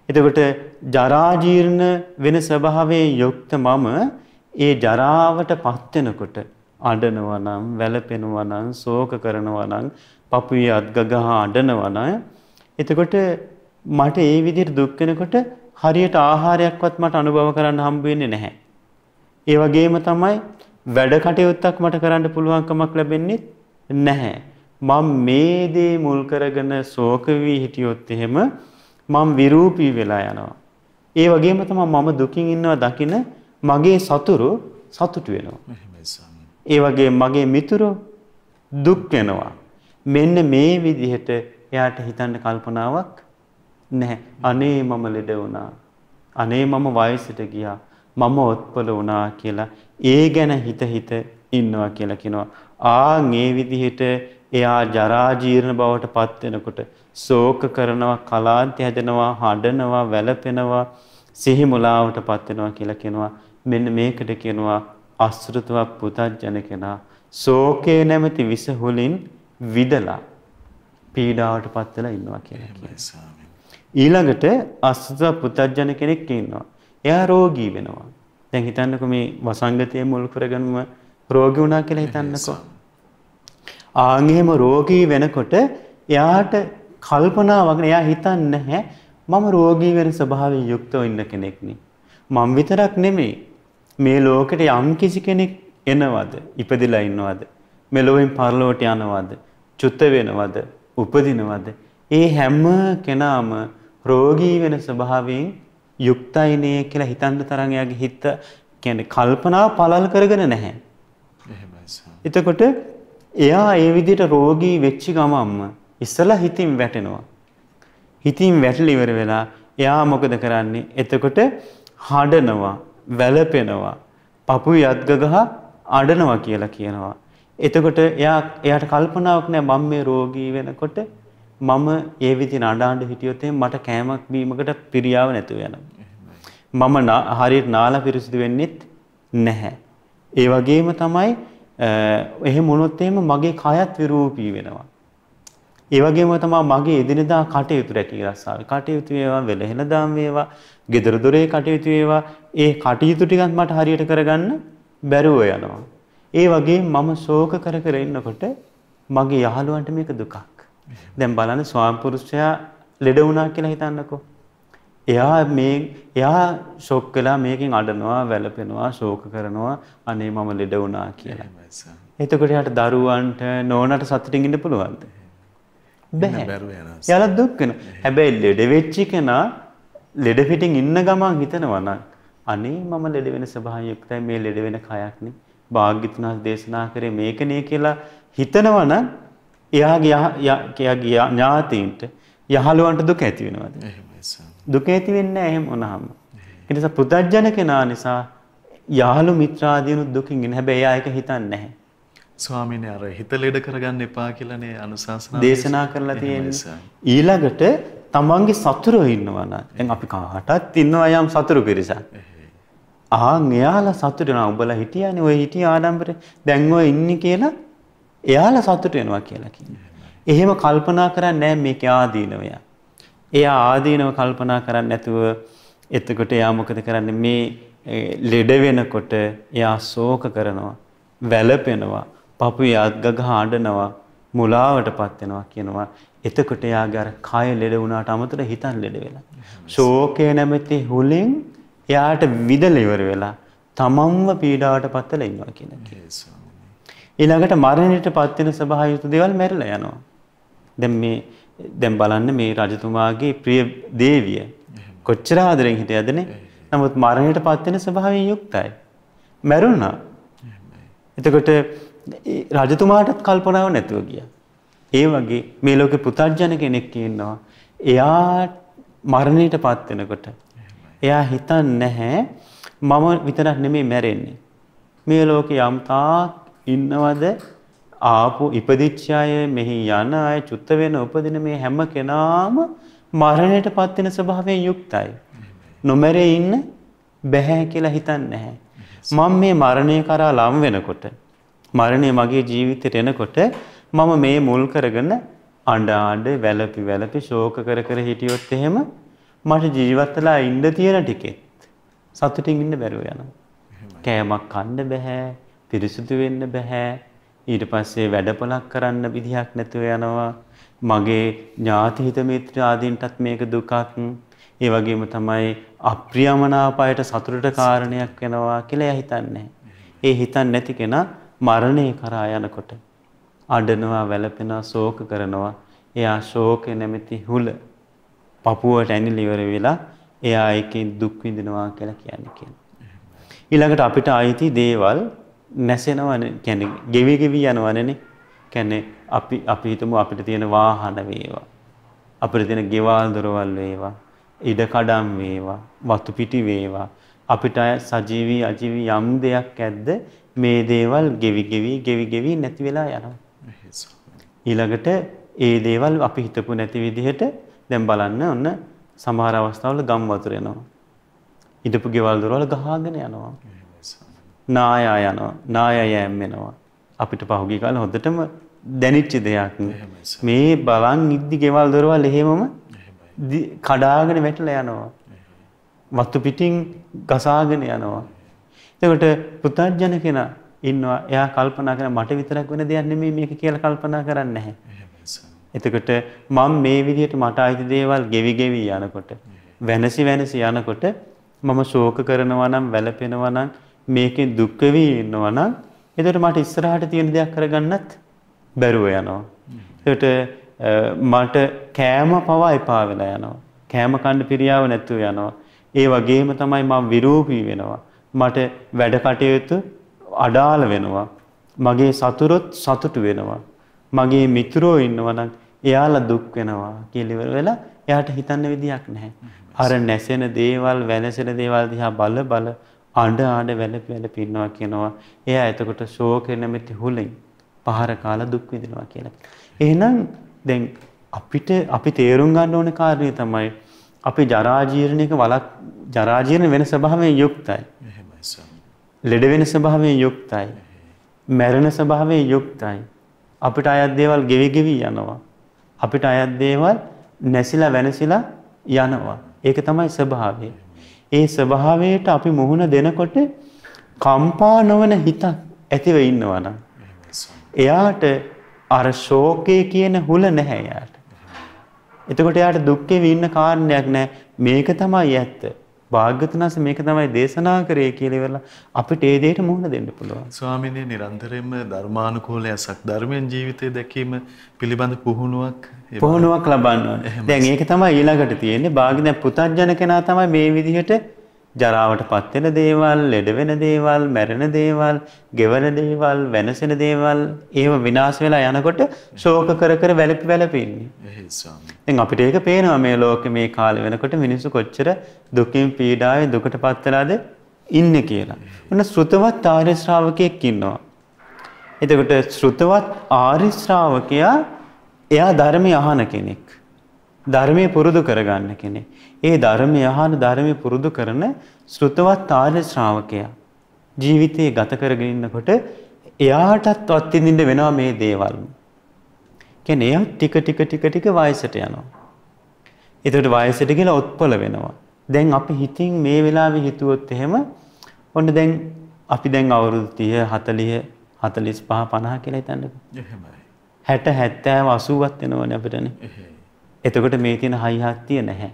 එතකොට ජරා ජීර්ණ වෙන ස්වභාවයෙන් යුක්ත මම ඒ ජරාවට පත් වෙනකොට අඬනවා නම්, වැළපෙනවා නම්, ශෝක කරනවා නම්, පපුවේ අත්ගගහ අඬනවා නම්, එතකොට මට ඒ විදිහට දුක් වෙනකොට හරියට ආහාරයක්වත් මට අනුභව කරන්න හම්බ වෙන්නේ නැහැ. ඒ වගේම තමයි වැඩ කටයුත්තක් මට කරන්න පුළුවන්කමක් ලැබෙන්නේ නැහැ. මම මේ දේ මුල් කරගෙන ශෝක වී හිටියොත් එහෙම මම විරූපී වෙලා යනවා. ඒ වගේම තමයි මම දුකින් ඉන්නවා දකින මගේ සතුරු සතුටු වෙනවා. ඒ වගේ මගේ මිතුරු දුක් වෙනවා. මෙන්න මේ විදිහට එයාට හිතන්න කල්පනාවක් නැහැ. අනේ මම ලෙඩ වුණා. අනේ මම වයසට ගියා. මම ඔත්පල වුණා කියලා ඒ ගැන හිත හිත ඉන්නවා කියලා කියනවා. ආ මේ විදිහට එයා ජරා ජීර්ණ බවට පත් වෙනකොට ශෝක කරනවා, කලාන්ත හැදෙනවා, හඬනවා, වැළපෙනවා, සිහි මුලාවට පත් වෙනවා කියලා කියනවා. මෙන්න මේකට කියනවා අසෘතවත් පුතඥ කෙනා ශෝකේ නැමැති විස හුලින් විදලා පීඩාවට පත් වෙලා ඉන්නවා කියලා කියනවා. ඊළඟට අසෘතවත් පුතඥ කෙනෙක් ඉන්නවා. එයා රෝගී වෙනවා. දැන් හිතන්නකෝ මේ වසංගතයේ මුල් කරගෙනම රෝගී වුණා කියලා හිතන්නකෝ. ආන් එහෙම රෝගී වෙනකොට එයාට කල්පනා වගේ එයා හිතන්නේ නැහැ මම රෝගී වෙන ස්වභාවයෙන් යුක්තව ඉන්න කෙනෙක් නේ. මම විතරක් නෙමෙයි මේ ලෝකෙට යම් කිසි කෙනෙක් එනවද? ඉපදිලා ඉන්නවද? මෙලොවෙන් පරලොවට යනවද? චුත වෙනවද? උපදිනවද? ඒ හැම කෙනාම රෝගී වෙන ස්වභාවයෙන් යුක්තයිනේ කියලා හිතන්න තරම් එයාගේ හිත කියන්නේ කල්පනාව පළල් කරගෙන නැහැ. එතකොට එයා ඒ විදිහට රෝගී වෙච්ච ගමම්ම ඉස්සලා හිතින් වැටෙනවා. හිතින් වැටලි ඉවර වෙලා එයා මොකද කරන්නේ? එතකොට හඩනවා. වැළපෙනවා. පපු යද්ගගහ අඩනවා කියලා කියනවා. එතකොට එයා එයාට කල්පනාවක් නෑ මම මේ රෝගී වෙනකොට මම ඒ විදිහට අඬාඬ හිටියොත් මට කෑමක් බීමකට පිරියාව නැතුව යනවා. මම හරියට නාලා පිරිසිදු වෙන්නෙත් නැහැ. ඒ වගේම තමයි එහෙම වුණොත් එහෙම මගේ කයත් විරූපී වෙනවා. ඒ වගේම තමයි මගේ එදිනෙදා කටයුතු රැකී රස්සාව. කටයුතු වේවා වෙලහෙන දාම් වේවා, gedara dore කටයුතු වේවා, ඒ කටයුතු ටිකත් මට හරියට කරගන්න බැරුව යනවා. ඒ වගේ මම ශෝක කර කර ඉන්නකොට මගේ යහළුවන්ට මේක දුකක්. දැන් බලන්න ස්වාමිපුරුෂයා ලෙඩ වුණා කියලා හිතන්නකෝ. එයා මේ එයා ෂොක් වෙලා මේකෙන් අඬනවා, වැළපෙනවා, ශෝක කරනවා, අනේ මම ලෙඩ වුණා කියලා. එතකොට එයාට දරුවන්ට නෝනට සතුටින් ඉන්න පුළුවන්ද? බෑ යල දුක්කන හැබැයි ලෙඩවෙච්චි කෙනා ලෙඩපිටින් ඉන්න ගමන් හිතනවනම් අනේ මම ලෙඩවෙන සභායුක්තයි මේ ලෙඩවෙන කයක්නේ භාග්‍යතුනාස් දේශනා කරේ මේකනේ කියලා හිතනවනම් එයාගේ එයාගේ ඥාතීන්ට යහළුවන්ට දුක ඇති වෙනවද? දුක ඇති වෙන්නේ නැහැ එහෙම වුණාම. ඒ නිසා පුදජන කෙනා නිසා යහළු මිත්‍රාදීනු දුකින් ඉන්නේ. හැබැයි එයා ඒක හිතන්නේ නැහැ. ස්වාමීන් අර හිත ලෙඩ කරගන්න එපා කියලනේ අනුශාසනා දේශනා කරලා තියෙන්නේ. ඊළඟට තමන්ගේ සතුරෝ ඉන්නවා නම් දැන් අපි කාටත් ඉන්නවා යම් සතුරු පිරිසක්. ආන් එයාලා සතුට වෙනවා. උඹලා හිටියානේ ඔය හිටිය ආඩම්බරේ දැන් ඔය ඉන්නේ කියලා එයාලා සතුට වෙනවා කියලා කියනවා. එහෙම කල්පනා කරන්නේ නැහැ මේක ආදීනවය. එයා ආදීනව කල්පනා කරන්නේ නැතුව එතකොට එයා මොකද කරන්නේ මේ ලෙඩ වෙනකොට එයා ශෝක කරනවා වැළපෙනවා පපුවේ අත්ගගහ අඬනවා මුලාවටපත් වෙනවා කියනවා. එතකොට එයාගේ අර කය ලෙඩ වුණාට අමතර හිතන් ලෙඩ වෙලා. ශෝකය නැමැති හුලෙන් එයාට විදල ඉවර වෙලා තමන්ව පීඩාවටපත් වෙලා ඉන්නවා කියන එක. ඊළඟට මරණයටපත් වෙන සබහායුතු දේවල් මැරිලා යනවා. දැන් මේ දැන් බලන්න මේ රජතුමාගේ ප්‍රිය දේවිය කොච්චර ආදරෙන් හිටියදනේ. නමුත් මරණයටපත් වෙන ස්වභාවයෙන් යුක්තයි. මැරුණා. එතකොට රජතුමාටත් කල්පනාව නැතුව ගියා. ඒ වගේ මේ ලෝකෙ පුතර්ජන කෙනෙක් ඉන්නවා. එයා මරණයටපත් වෙනකොට එයා හිතන්නේ නැහැ මම විතරක් නෙමෙයි මැරෙන්නේ. මේ ලෝකේ යම් තාක් ඉන්නවද ආපු ඉපදිච්ච අය මෙහි යන අය චුත්ත වෙන උපදින මේ හැම කෙනාම මරණයටපත් වෙන ස්වභාවයෙන් යුක්තයි. නොමැරෙ ඉන්න බෑ කියලා හිතන්නේ නැහැ. මම මේ මරණය කරා ලම් වෙනකොට මරණය මගේ ජීවිතයට එනකොට මම මේ මුල් කරගෙන අඬ අඬ වැළපි වැළපි ශෝක කර කර හිටියොත් එහෙම මට ජීවත් වෙලා ඉන්න තියෙන ටිකෙත් සතුටින් ඉන්න බැරුව යනවා. කෑමක් කන්න බෑ, පිරිසිදු වෙන්න බෑ, ඊට පස්සේ වැඩපොලක් කරන්න විදිහක් නැතුව යනවා. මගේ ඥාති හිත මිත්‍ර ආදීන්ටත් මේක දුකක්. ඒ වගේම තමයි අප්‍රියමනාපයට සතුටට කාරණයක් වෙනවා කියලා එයා හිතන්නේ. ඒ හිතන්නේ නැති කෙනා මරණය කරා යනකොට අඬනවා වැළපෙනවා ශෝක කරනවා එයා ශෝකේ නැමැති හුල පපුවට ඇනිලා ඉවර වෙලා එයා ඒකෙන් දුක් විඳිනවා කියලා කියන්නේ කියනවා ඊළඟට අපිට ආйти දේවල් නැසෙනවනේ කියන්නේ ගෙවි ගෙවි යනවනේ කියන්නේ අපි අපි හිතමු අපිට තියෙන වාහන වේවා අපිට තියෙන ගෙවල් දොරවල් වේවා ඉඩ කඩම් වේවා වතු පිටි වේවා අපිට සජීවී අජීවී යම් දෙයක් ඇද්ද මේ දේවල් ගෙවි ගෙවි ගෙවි ගෙවි නැති වෙලා යනවා. ඊළඟට ඒ දේවල් අපි හිතපු නැති විදිහට දැන් බලන්න ඔන්න සමහර අවස්ථාවල ගම් වතුර යනවා. ඉදපු ගෙවල් දොරවල් ගහගෙන යනවා. නායා යනවා. නායා යෑම් වෙනවා. අපිට පහුගිය කාලේ හොඳටම දැනෙච්ච දෙයක්. මේ බලන් ඉද්දි ගෙවල් දොරවල් එහෙමම කඩාගෙන වැටලා යනවා. වතු පිටින් ගසාගෙන යනවා. එතකොට පුතඥ කෙනා ඉන්නවා. එයා කල්පනා කරන මට විතරක් වෙන දෙයක් නෙමෙයි මේක කියලා කල්පනා කරන්නේ නැහැ. එතකොට මම මේ විදිහට මට ආйти දේවල් ගෙවි ගෙවි යනකොට වෙනසි වෙනසි යනකොට මම ශෝක කරනවා නම් වැළපෙනවා නම් මේකෙන් දුක් වෙවි ඉන්නවා නම් එතකොට මට ඉස්සරහට තියෙන දෙයක් කරගන්නත් බැරුව යනවා. එතකොට මට කෑම පවා එපා වෙලා යනවා. කෑම කන්න පිරියාව නැතුව යනවා. ඒ වගේම තමයි මම විරූපී වෙනවා. මට වැඩ කටයුතු අඩාල වෙනවා. මගේ සතුරොත් සතුටු වෙනවා. මගේ මිතුරෝ ඉන්නවනම් එයාලා දුක් වෙනවා කියලා වෙලා එයාට හිතන්න විදියක් නැහැ. අර නැසෙන දේවල්, වෙනසෙන දේවල් දිහා බල බල අඬ අඬ වැළප වැළප ඉන්නවා කියනවා. එයා එතකොට ශෝකේ නැමැති හුලෙන් පහර කාලා දුක් විඳිනවා කියලා. එහෙනම් දැන් අපිට අපි තේරුම් ගන්න ඕන කාරණේ තමයි අපි ජරා ජීර්ණයක වලක් ජරා ජීර්ණ වෙන ස්වභාවයෙන් යුක්තයි. ලෙඩ වෙන ස්වභාවයෙන් යුක්තයි. මැරෙන ස්වභාවයෙන් යුක්තයි. අපිට අයත් දේවල් ගෙවි ගෙවි යනවා. අපිට අයත් දේවල් නැසිලා වෙනසිලා යනවා. ඒක තමයි ස්වභාවය. ඒ ස්වභාවයට අපි මුහුණ දෙනකොට කම්පා නොවන හිතක් ඇතිව ඉන්නවනම් එයාට අර ශෝකය කියන හුල නැහැ එයාට. එතකොට එයාට දුක්කේ වින්න කාරණයක් නැහැ. මේක තමයි ඇත්ත. භාග්‍යතුන්ස මේක තමයි දේශනා කරේ කියලා ඉවරලා අපිට ඒ දෙයට මුහුණ දෙන්න පුළුවන්. ස්වාමීනි නිරන්තරයෙන්ම ධර්මානුකූල යසක් ධර්මයෙන් ජීවිතය දැකීම පිළිබඳ පුහුණුවක් පුහුණුවක් ලබන්න ඕනේ. දැන් ඒක තමයි ඊළඟට තියෙන්නේ. භාග්‍ය දැන් පුතඥ කෙනා තමයි මේ විදිහට ජරාවට පත් වෙන දේවල්, ලෙඩ වෙන දේවල්, මැරෙන දේවල්, ගෙවන දේවල්, වෙනසෙන දේවල්, ඒව විනාශ වෙලා යනකොට ශෝක කර කර වැළපි වැළපි ඉන්නේ. දැන් අපිට ඒක පේනවා මේ ලෝකේ මේ කාලේ වෙනකොට මිනිස්සු කොච්චර දුකින් පීඩාවෙන් දුකට පත් වෙලාද ඉන්නේ කියලා. මොන ශ්‍රුතවත් ආර්ය ශ්‍රාවකයෙක් ඉන්නවා. එතකොට ශ්‍රුතවත් ආර්ය ශ්‍රාවකයා එයා ධර්මය අහන කෙනෙක්. ධර්මය පුරුදු කරගන්න කෙනෙක්. ඒ ධර්මය අහන ධර්මය පුරුදු කරන ශ්‍රුතවත් ආර්ය ශ්‍රාවකයා ජීවිතේ ගත කරගෙන ඉන්නකොට එයාටත් අත්විඳින්න වෙනවා මේ දේවල්. කියන්නේ එයා ටික ටික ටික ටික වයසට යනවා. එතකොට වයසට ගිහලා උත්පල වෙනවා. දැන් අපි හිතින් මේ වෙලාවේ හිතුවොත් එහෙම ඔන්න දැන් අපි දැන් අවුරුදු 30 40 45 50 කියලා හිතන්නකෝ. එහෙමයි. 60 70 80වත් වෙනවනේ අපිටනේ. එතකොට මේ තියෙන හයියක් තිය නැහැ.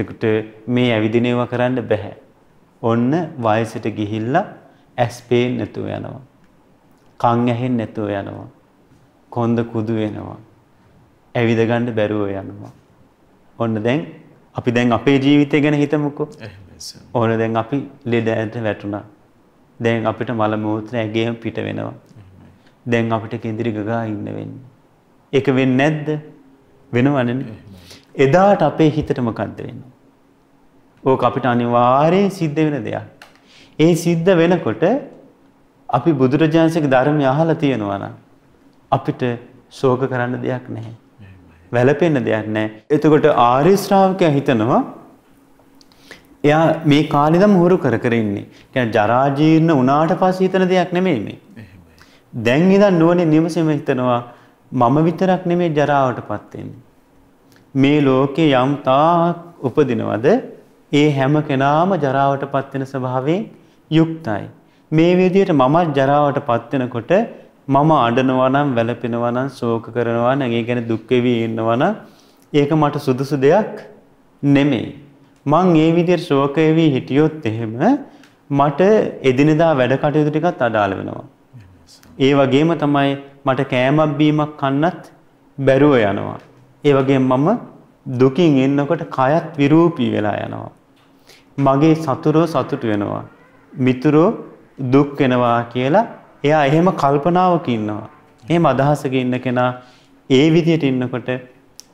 එතකොට මේ ඇවිදිනේවා කරන්න බෑ. ඔන්න වයසට ගිහිල්ලා ඇස් පේන්නේ නැතුව යනවා. කන් ඇහෙන්නේ නැතුව යනවා. කොන්ද කුදු වෙනවා. ඇවිද ගන්න බැරුව යනවා. ඔන්න දැන් අපි දැන් අපේ ජීවිතය ගැන හිතමුකෝ. ඕන දැන් අපි ලෙඩ ඇට වැටුණා. දැන් අපිට මල මූත්‍ර ඇගේම පිට වෙනවා. දැන් අපිට කේන්ද්‍රික ගා ඉන්න වෙන්නේ. ඒක වෙන්නේ නැද්ද? වෙනවනේ. එදාට අපේ හිතට මොකද්ද වෙන්නේ? ඕක අපිට අනිවාර්යෙන් සිද්ධ වෙන දෙයක්. ඒ සිද්ධ වෙනකොට අපි බුදුරජාන්සේගේ ධර්මය අහලා තියෙනවා නම් අපිට ශෝක කරන්න දෙයක් නැහැ. වැළපෙන්න දෙයක් නැහැ. එතකොට ආර්ය ශ්‍රාවකයා හිතනවා එයා මේ කාලේ නම් හුරු කර කර ඉන්නේ. කියන්නේ ජරා ජීර්ණ වුණාට පස්සේ හිතන දෙයක් නෙමෙයි මේ. දැන් ඉඳන් නුවණින් නිවසේම හිතනවා මම විතරක් නෙමෙයි ජරාවටපත් වෙන්නේ. මේ ලෝකේ යම් තාක් උපදිනවද ඒ හැම කෙනාම ජරාවටපත් වෙන ස්වභාවයෙන් යුක්තයි. මේ විදිහට මම ජරාවටපත් වෙනකොට මම අඬනවා නම් වැළපෙනවා නම් ශෝක කරනවා නම් ඒ ගැන දුක් වෙවි ඉන්නවා නම් ඒක මට සුදුසු දෙයක් නෙමෙයි. මං ඒ විදිහට ශෝක වෙවි හිටියොත් එහෙම මට එදිනෙදා වැඩ කටයුතු ටිකත් අඩාල වෙනවා. ඒ වගේම තමයි මට කෑමක් බීමක් කන්නත් බැරුව යනවා. ඒ වගේම මම දුකින් එන්නකොට කයත් විරූපී වෙලා යනවා. මගේ සතුරෝ සතුට වෙනවා. මිතුරෝ දුක් වෙනවා කියලා එයා එහෙම කල්පනාවක ඉන්නවා. එහෙම අදහසක ඉන්න කෙනා ඒ විදිහට ඉන්නකොට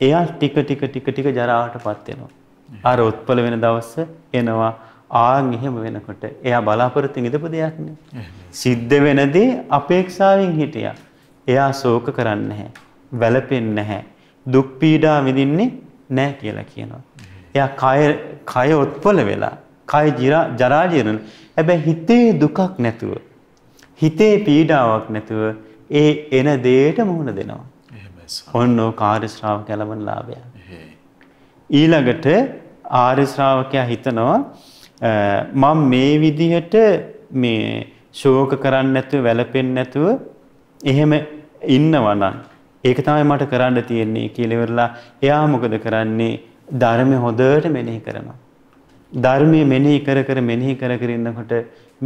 එයා ටික ටික ටික ටික ජරාවටපත් වෙනවා. අර උත්පල වෙන දවස එනවා. ආන් එහෙම වෙනකොට එයා බලාපොරොත්තු ඉඳපු දෙයක් නේ. සිද්ධ වෙනදී අපේක්ෂාවෙන් හිටියා. එයා ශෝක කරන්නේ නැහැ. වැළපෙන්නේ නැහැ. දුක් පීඩා විඳින්නේ නැහැ කියලා කියනවා. එයා කය කය උත්පල වෙලා කය ජරා ජීරණ හැබැයි හිතේ දුකක් නැතුව හිතේ පීඩාවක් නැතුව ඒ එන දෙයට මුහුණ දෙනවා. ඔන්න කාර්ය ශ්‍රාවක ලැබෙන ලාභය. ඊළඟට ආර්ය ශ්‍රාවකයා හිතනවා මම මේ විදිහට මේ ශෝක කරන්නේ නැතුව වැළපෙන්නේ නැතුව එහෙම ඉන්නවා නම් ඒක තමයි මට කරන්න තියෙන්නේ කියලා ඉවරලා එයා මොකද කරන්නේ ධර්මය හොඳට මෙනෙහි කරනවා. ධර්මයේ මෙනෙහි කර කර මෙනෙහි කර කර ඉන්නකොට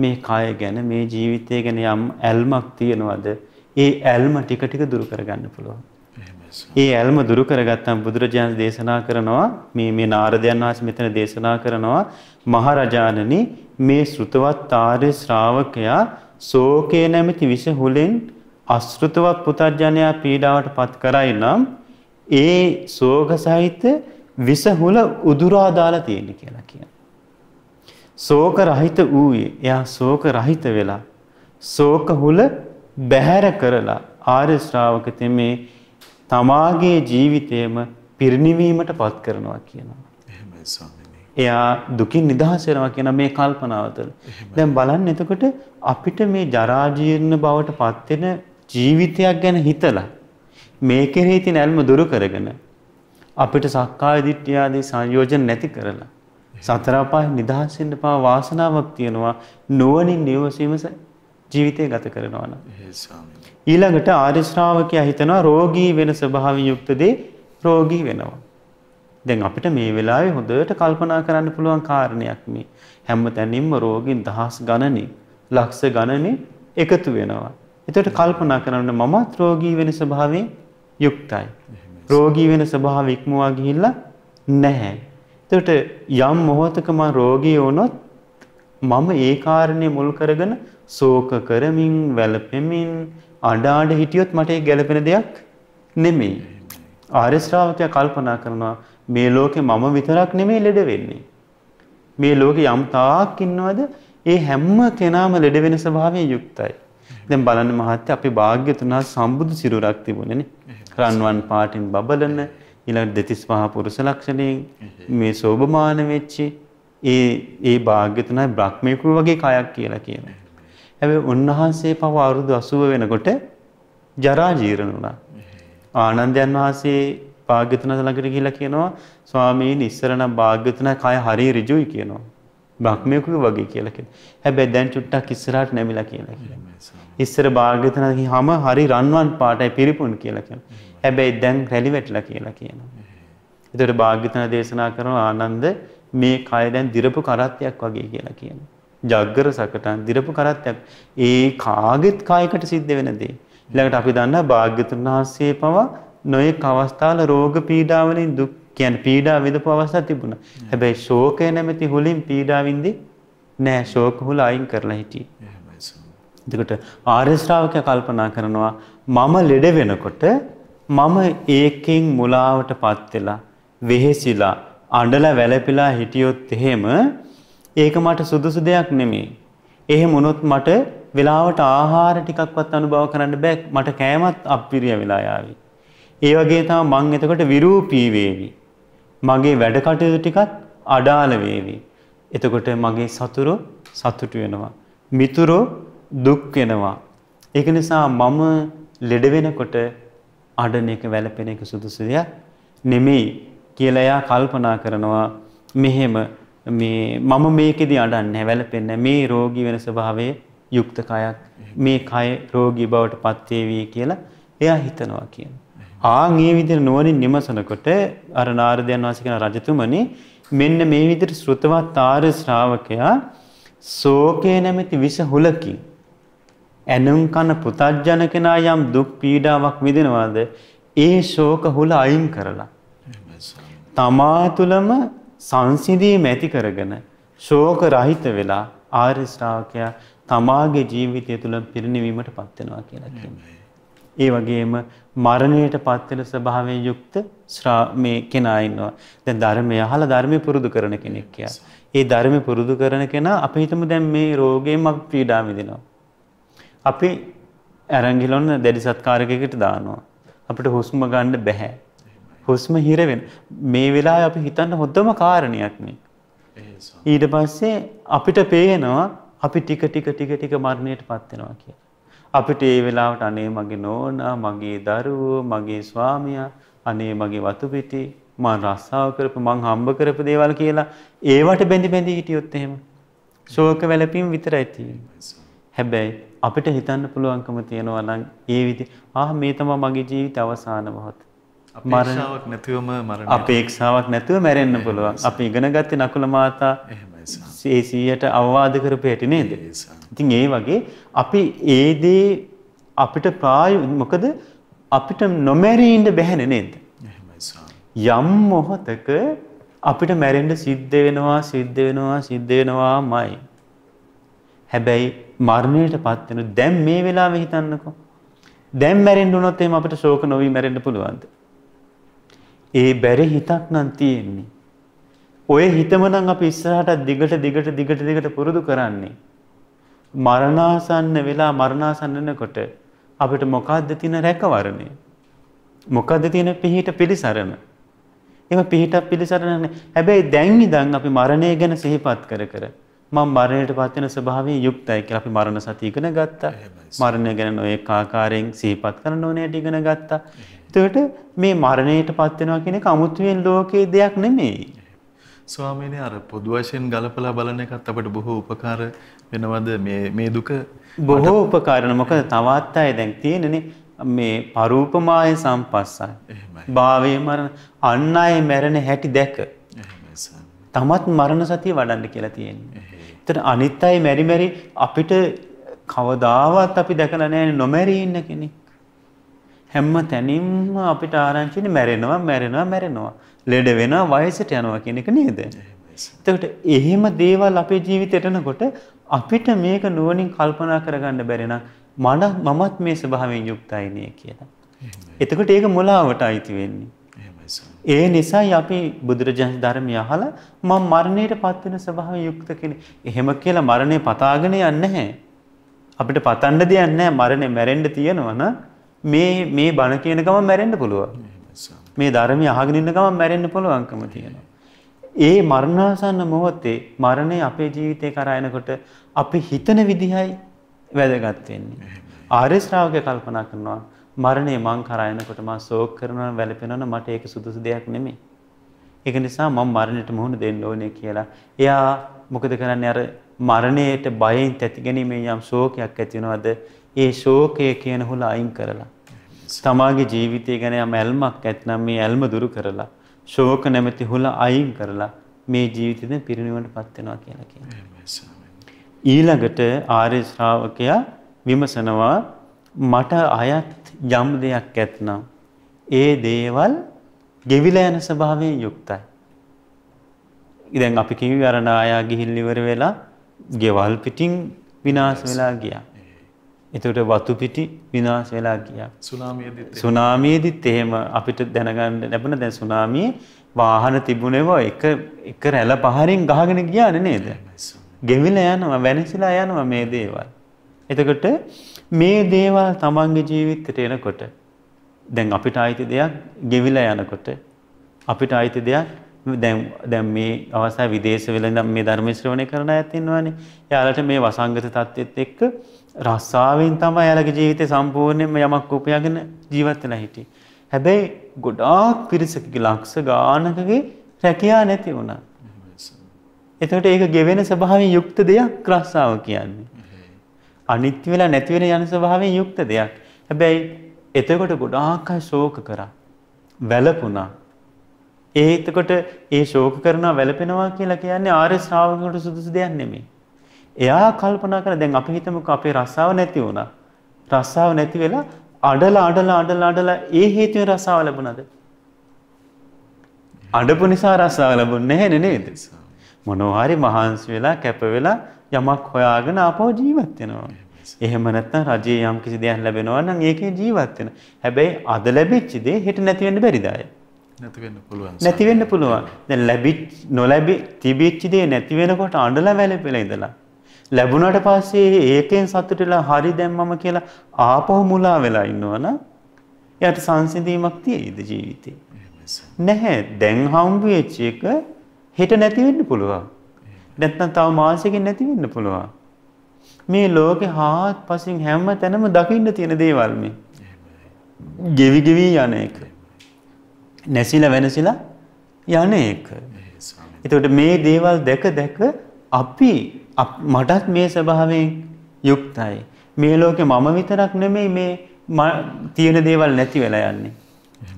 මේ කය ගැන මේ ජීවිතය ගැන යම් ඇල්මක් තියනවාද ඒ ඇල්ම ටික ටික දුරු කරගන්න පුළුවන්. ඒ ඇල්ම දුරු කරගත්තම් බුදුරජාණන් දේශනා කරනවා මේ මේ නාරදයන් වහන්සේ මෙතන දේශනා කරනවා මහරජාණනි මේ සුතවත් ආර්ය ශ්‍රාවකයා ශෝකේ නැමැති විෂ හුලෙන් අශෘතවත් පුතර්ජනයා පීඩාවට පත් කරයි නම් ඒ සෝග සහිත විසහුල උදුරා දාලා තියෙන කියලා කියනවා. ශෝක රහිත ඌයේ එයා ශෝක රහිත වෙලා ශෝක හුල බැහැර කරලා ආර්ය ශ්‍රාවක තෙමේ තමාගේ ජීවිතයම පිරිණිවීමට පත් කරනවා කියනවා. එහෙමයි ස්වාමීනි. එයා දුකින් නිදහස් වෙනවා කියන මේ කල්පනාව තුළ. දැන් බලන්න එතකොට අපිට මේ ජරා ජීර්ණ බවට පත් වෙන ජීවිතයක් ගැන හිතලා මේ කෙරෙහි තියෙන ඇල්ම දුරු කරගෙන අපිට සක්කාය දිට්ඨිය ආදී සංයෝජන නැති කරලා සතර අපාය නිදහස් වෙන්න පවා වාසනාවක් තියෙනවා නුවණින් නිවසීම ජීවිතය ගත කරනවා නම්. ඊළඟට ආර්ය ශ්‍රාවකයා හිතනවා රෝගී වෙන ස්වභාවයෙන් යුක්ත දේ රෝගී වෙනවා. දැන් අපිට මේ වෙලාවේ හොඳට කල්පනා කරන්න පුළුවන් කාරණයක් මේ. හැමතැනින්ම රෝගීන් දහස් ගණනේ, ලක්ෂ ගණනේ එකතු වෙනවා. එතකොට කල්පනා කරන්න මමත් රෝගී වෙන ස්වභාවයෙන් යුක්තයි. රෝගී වෙන ස්වභාවය ඉක්මවා ගිහිල්ලා නැහැ. එතකොට යම් මොහොතක මම රෝගී වුණොත් මම ඒ කාරණේ මුල් කරගෙන ශෝක කරමින් වැළපෙමින් අඬාඩ හිටියොත් මට ඒක ගැළපෙන දෙයක් නෙමෙයි. ආර්ය ශ්‍රාවකයා කල්පනා කරනවා මේ ලෝකේ මම විතරක් නෙමෙයි ලෙඩ වෙන්නේ. මේ ලෝකේ යම් තාක් ඉන්නවද ඒ හැම කෙනාම ලෙඩ වෙන ස්වභාවයෙන් යුක්තයි. දැන් බලන්න මහත්තයා අපි වාග්යතුනා සම්බුදු සිරුරක් තිබුණනේ. රන්වන් පාටින් බබලන ඊළඟ දෙතිස් පහ පුරුෂ ලක්ෂණයෙන් මේ සෝභමාන වෙච්චි ඒ ඒ වාග්යතුනා බ්‍රහ්මීකු වගේ කයක් කියලා කියනවා. හැබැයි උන්වහන්සේ පව අවුරුදු 80 වෙනකොට ජරා ජීර්ණ වුණා. ආනන්දයන් වහන්සේ භාග්‍යතුන් ළඟට ගිහිල්ලා කියනවා ස්වාමීන් ඉස්සර නම් භාග්‍යතුන් කය හරිය ඍජුයි කියනවා. බ්‍රහ්මයෙකුගේ වගේ කියලා කියනවා. හැබැයි දැන් චුට්ටක් ඉස්සරහට නැමිලා කියලා කියනවා. ඉස්සර භාග්‍යවතුන් හිම හරි රන්වන් පාටයි පිරිපුන් කියලා කියනවා. හැබැයි දැන් රැලි වැටිලා කියලා කියනවා. ඒතකොට භාග්‍යවතුන් දේශනා කරන ආනන්ද මේ කය දැන් දිරපු කරත්තයක් වගේ කියලා කියනවා. ජග්ගර සකටන් දිරපු කරත්තයක් ඒ කාගෙත් කායකට සිද්ධ වෙන දේ. ඊළඟට අපි දන්නා භාග්‍යතුන් වහන්සේ පවා නොයෙක් අවස්ථාවල රෝග පීඩාවලින් දුක් කියන්නේ පීඩා විඳපු අවස්ථා තිබුණා. හැබැයි ශෝකය නැමැති හුලින් පීඩා විඳි නෑ ශෝක හුල අයින් කරලා හිටියේ. එතකොට ආර්ය ශ්‍රාවකයා කල්පනා කරනවා මම ලෙඩ වෙනකොට මම ඒකෙන් මුලාවටපත් වෙලා වෙහෙසිලා අඬලා වැළපිලා හිටියොත් එහෙම ඒක මට සුදුසු දෙයක් නෙමෙයි. එහෙම වුණොත් මට වෙලාවට ආහාර ටිකක්වත් අනුභව කරන්න බෑ. මට කෑමත් අප්පිරිය වෙලා යාවි. ඒ වගේ තමයි මං එතකොට විරූපී වේවි. මගේ වැඩ කටයුතු ටිකත් අඩාල වේවි. එතකොට මගේ සතුරු සතුටු වෙනවා. මිතුරු දුක් වෙනවා. ඒක නිසා මම ලෙඩ වෙනකොට අඩන එක වැළපෙන එක සුදුසු දෙයක් නෙමෙයි කියලා එයා කල්පනා කරනවා. මෙහෙම මේ මම මේකෙදි අඩන්නේ වැළපෙන්නේ මේ රෝගී වෙන ස්වභාවයේ යුක්ත කයක් මේ කය රෝගී බවට පත් වේවි කියලා එයා හිතනවා කියනවා. ආන් මේ විදිහට නුවණින් නිමසනකොට අර නාරදයන් වහන්සේ කියන රජතුමනි මෙන්න මේ විදිහට ශ්‍රතවත් ආර්ය ශ්‍රාවකයා ශෝකේ නැමැති විස හුලකින් ඇනුම් කන පුතජන කෙනා යම් දුක් පීඩාවක් විඳිනවාද ඒ ශෝක හුල අයින් කරලා තමා තුළම සංසිඳීම ඇති කරගෙන ශෝක රහිත වෙලා ආර්ය ශ්‍රාවකයා තමාගේ ජීවිතය තුළ පිරිනිවීමටපත් වෙනවා කියලා කියනවා. ඒ වගේම මරණයට පත්වෙන ස්වභාවයෙන් යුක්ත මේ කෙනා ඉන්නවා. දැන් ධර්මය අහලා ධර්මය පුරුදු කරන කෙනෙක් කියලා. ඒ ධර්මය පුරුදු කරන කෙනා අපි හිතමු දැන් මේ රෝගයෙන් අපි පීඩා විඳිනවා. අපි ඇරංගිලොන්න දැඩි සත්කාරකයකට දානවා. අපිට හුස්ම ගන්න බැහැ. හුස්ම හිර වෙන. මේ වෙලාවේ අපි හිතන්න හොඳම කාරණයක් නේ. ඊට පස්සේ අපිට පේනවා අපි ටික ටික ටික ටික මරණයට පත් වෙනවා කියලා. අපිට ඒ වෙලාවට අනේ මගේ නෝනා, මගේ දරුවෝ, මගේ ස්වාමියා, අනේ මගේ වතු පිටි, මං රස්සාව කරපු, මං හම්බ කරපු දේවල් කියලා ඒවට බැඳි බැඳි හිටියොත් එහෙම ශෝක වැළපීම් විතරයි තියෙන්නේ. හැබැයි අපිට හිතන්න පුළුවන්කම තියෙනවා නම් ඒ විදි ආ මේ තමයි මගේ ජීවිත අවසාන මොහොත. අපේක්ෂාවක් නැතුවම මරණය. අපේක්ෂාවක් නැතුව මැරෙන්න පුළුවන්. අපි ඉගෙන ගත්තේ නකුල මාතා ඒ සීයට අවවාද කරපයට නේද. ඉතින් ඒ වගේ අපි ඒදේ අපිට ප්‍රාය මොකද අපිට නොමැරීන්ට බැහැන නේද. යම් මොහොතක අපිට මැරෙන්ට සිද්ධ වෙනවා සිද්ධ වෙනවා සිද්ධ වෙනවා මයි. හැබැයි මරණයට පත්වෙන දැම් මේ වෙලාව හිතන්නකෝ. දැම් මැරෙන්ඩ උනොත් එම අපට ශෝක නොවී මැරෙන්ඩ පුළුවන්ද. ඒ බැරි හිතක් නම් තියෙන්නේ. ඔය හිතමනම් අපි ඉස්සරහට දිගට දිගට දිගට දිගට පුරුදු කරන්නේ. මරණාසන්න වෙලා මරණාසන්න වෙනකොට අපිට මොකද්ද තියෙන රැකවරණය? මොකද්ද තියෙන පිහිට පිළිසරණ? එහෙම පිහිට පිළිසරණ නැහැ. හැබැයි දැන් ඉඳන් අපි මරණය ගැන සිහිපත් කර කර මම මරණයටපත් වෙන ස්වභාවයෙන් යුක්තයි කියලා අපි මරණ සතිය ඉගෙන ගත්තා. මරණය ගැන නොඑක ආකාරයෙන් සිහිපත් කරන ඕනෑට ඉගෙන ගත්තා. එතකොට මේ මරණයටපත් වෙනවා කියන එක අමුතුවෙන් ලෝකයේ දෙයක් නෙමෙයි. ස්වාමීනය අර පොදු වශයෙන් ගලපලා බලන එකත් අපට බොහෝ උපකාර වෙනවද මේ දුක බොහෝ උපකාරණ මොක තවත් අය දැන් තියෙනන මේ පරූපමාය සම්පස්සයි භාවය මරණ අන්න අය මැරණ හැටි දැක තමත් මරණ සතිය වඩන්න කියලා තියෙන්නේ. එතන අනිත් අය මෙරි මෙරි අපිට කවදාවත් අපි දැකලා නැහැ නොමැරි ඉන්න කෙනෙක්. හැම තැනින්ම අපිට ආරංචිනේ මැරෙනවා මැරෙනවා මැරෙනවා. ලෙඩ වෙනවා වයසට යනවා කියන එක නේද? එතකොට එහෙම දේවල් අපේ ජීවිතයට එනකොට අපිට මේක නුවණින් කල්පනා කරගන්න බැරි නම් මමත් මේ ස්වභාවයෙන් යුක්තයි නේ කියලා. එතකොට ඒක මුලාවට අයිති වෙන්නේ. ඒ නිසායි අපි බුදුරජාණන් ධර්මය අහලා මම මරණයට පත් වෙන ස්වභාවයෙන් යුක්ත කෙනෙක්. එහෙම කියලා මරණය පතාගෙන යන්නේ නැහැ. අපිට පතන්න දෙයක් නැහැ. මරණය මැරෙන්න තියෙනවා මේ මේ බණ කියන ගම මැරෙන්න පුළුවන්. මේ ධර්මය අහගෙන ඉන්න ගමන් මැරෙන්න පුළුවන්කම තියෙනවා. ඒ මරණාසන්න මොහොතේ මරණය අපේ ජීවිතේ කරා එනකොට අපි හිතන විදිහයි වැදගත් වෙන්නේ. ආර්ය ශ්‍රාවකය කල්පනා කරනවා මරණය මං කරා එනකොට මං ශෝක කරනවා වැළපෙනවා මට ඒක සුදුසු දෙයක් නෙමෙයි. ඒක නිසා මම මරණයට මුහුණ දෙන්න ඕනේ කියලා. එයා මොකද කරන්නේ අර මරණයට බයෙන් තැති ගැනීමෙන් යම් ශෝකයක් ඇති වෙනවද? ඒ ශෝකය කියන හොල අයින් කරලා තමාගේ ජීවිතය ගැන යම් ඇල්මක් ඇත්නම් මේ ඇල්ම දුරු කරලා ශෝක නැමැති හුල අයින් කරලා මේ ජීවිතයෙන් පිරිනිවනටපත් වෙනවා කියලා කියනවා. ඊළඟට ආර්ය ශ්‍රාවකයා විමසනවා මට අයත් යම් දෙයක් ඇත්නම් ඒ දේවල් ගෙවිලා යන ස්වභාවයෙන් යුක්තයි. ඉතින් අපි කිව්වේ අර නායා ගිහිල්ලිවර වෙලා ගෙවල් පිටින් විනාශ වෙලා ගියා. එතකොට වතු පිටි විනාශ වෙලා ගියා. සුනාමියේදීත් සුනාමියේදීත් එහෙම අපිට දැනගන්න ලැබුණ දැන් සුනාමියේ වාහන තිබුණේව එක එක රැළ පහරින් ගහගෙන ගියානේ නේද? ගෙවිලා යනවා, වැනසිලා යනවා මේ දේවල්. එතකොට මේ දේවල් තමන්ගේ ජීවිතයට එනකොට දැන් අපිට ආйти දෙයක් ගෙවිලා යනකොට අපිට ආйти දෙයක් දැන් දැන් මේ අවස්ථාවේ විදේශ වෙලා ඉඳන් මේ ධර්ම ශ්‍රවණය කරන අයත් ඉන්නවනේ. එයාලට මේ වසංගත තත්ත්වෙත් එක්ක රස්සාවෙන් තමයි යාලගේ ජීවිතේ සම්පූර්ණයෙන්ම යමක් උපයාගෙන ජීවත් වෙලා හිටියේ. හැබැයි ගොඩාක් පිරිසකගේ ලක්ෂ ගානකගේ රැකියා නැති වුණා. එතකොට ඒක ගෙවෙන ස්වභාවයෙන් යුක්ත දෙයක් රස්සාව කියන්නේ. අනිත්‍ය වෙලා නැති වෙන යන ස්වභාවයෙන් යුක්ත දෙයක්. හැබැයි එතකොට ගොඩාක් අය ශෝක කරා. වැළපුණා. ඒ එතකොට ඒ ශෝක කරනවා වැළපෙනවා කියලා කියන්නේ ආර්ය ශ්‍රාවකකට සුදුසු දෙයක් නෙමෙයි. එයා කල්පනා කරන දැන් අපි හිතමුකෝ අපේ රස්සාව නැති වුණා. රස්සාව නැති වෙලා අඩලා අඩලා අඩලා අඩලා ඒ හේතුවෙන් රස්සාව ලැබුණාද? අඩපු නිසා රස්සාව ලැබුණේ නැහැ නේද? මොනවා හරි මහන්සි වෙලා කැප වෙලා යමක් හොයාගෙන ආපහු ජීවත් වෙනවා. එහෙම නැත්නම් රජයේ යම් කිසි දෙයක් ලැබෙනවා නම් ඒකේ ජීවත් වෙන. හැබැයි අද ලැබිච්ච දේ හෙට නැති වෙන්න බැරිද අය? නැති වෙන්න පුළුවන්. නැති වෙන්න පුළුවන්. දැන් ලැබි නොලැබි තිබිච්ච දේ නැති වෙනකොට අඬලා වැළපෙලා ඉඳලා ලැබුණට පස්සේ ඒකෙන් සතුටලා හරි දැම්මම කියලා ආපහු මුලා වෙලා ඉන්නවනම් එයාට සංසිඳීමක් තියෙයිද ජීවිතේ? නැහැ. දැන් හම්බු වෙච්ච එක හෙට නැති වෙන්න පුළුවන්. නැත්නම් තව මාසෙකින් නැති වෙන්න පුළුවන්. මේ ලෝකේ හාත්පසින් හැම තැනම දකින්න තියෙන දේවල් මේ. ගෙවි ගෙවි යන එක. නැසිලා වෙනසිලා යන එක. එතකොට මේ දේවල් දැක දැක අපි මටත් මේ ස්වභාවයෙන් යුක්තයි. මේ ලෝකේ මම විතරක් නෙමෙයි මේ තියෙන දේවල් නැති වෙලා යන්නේ.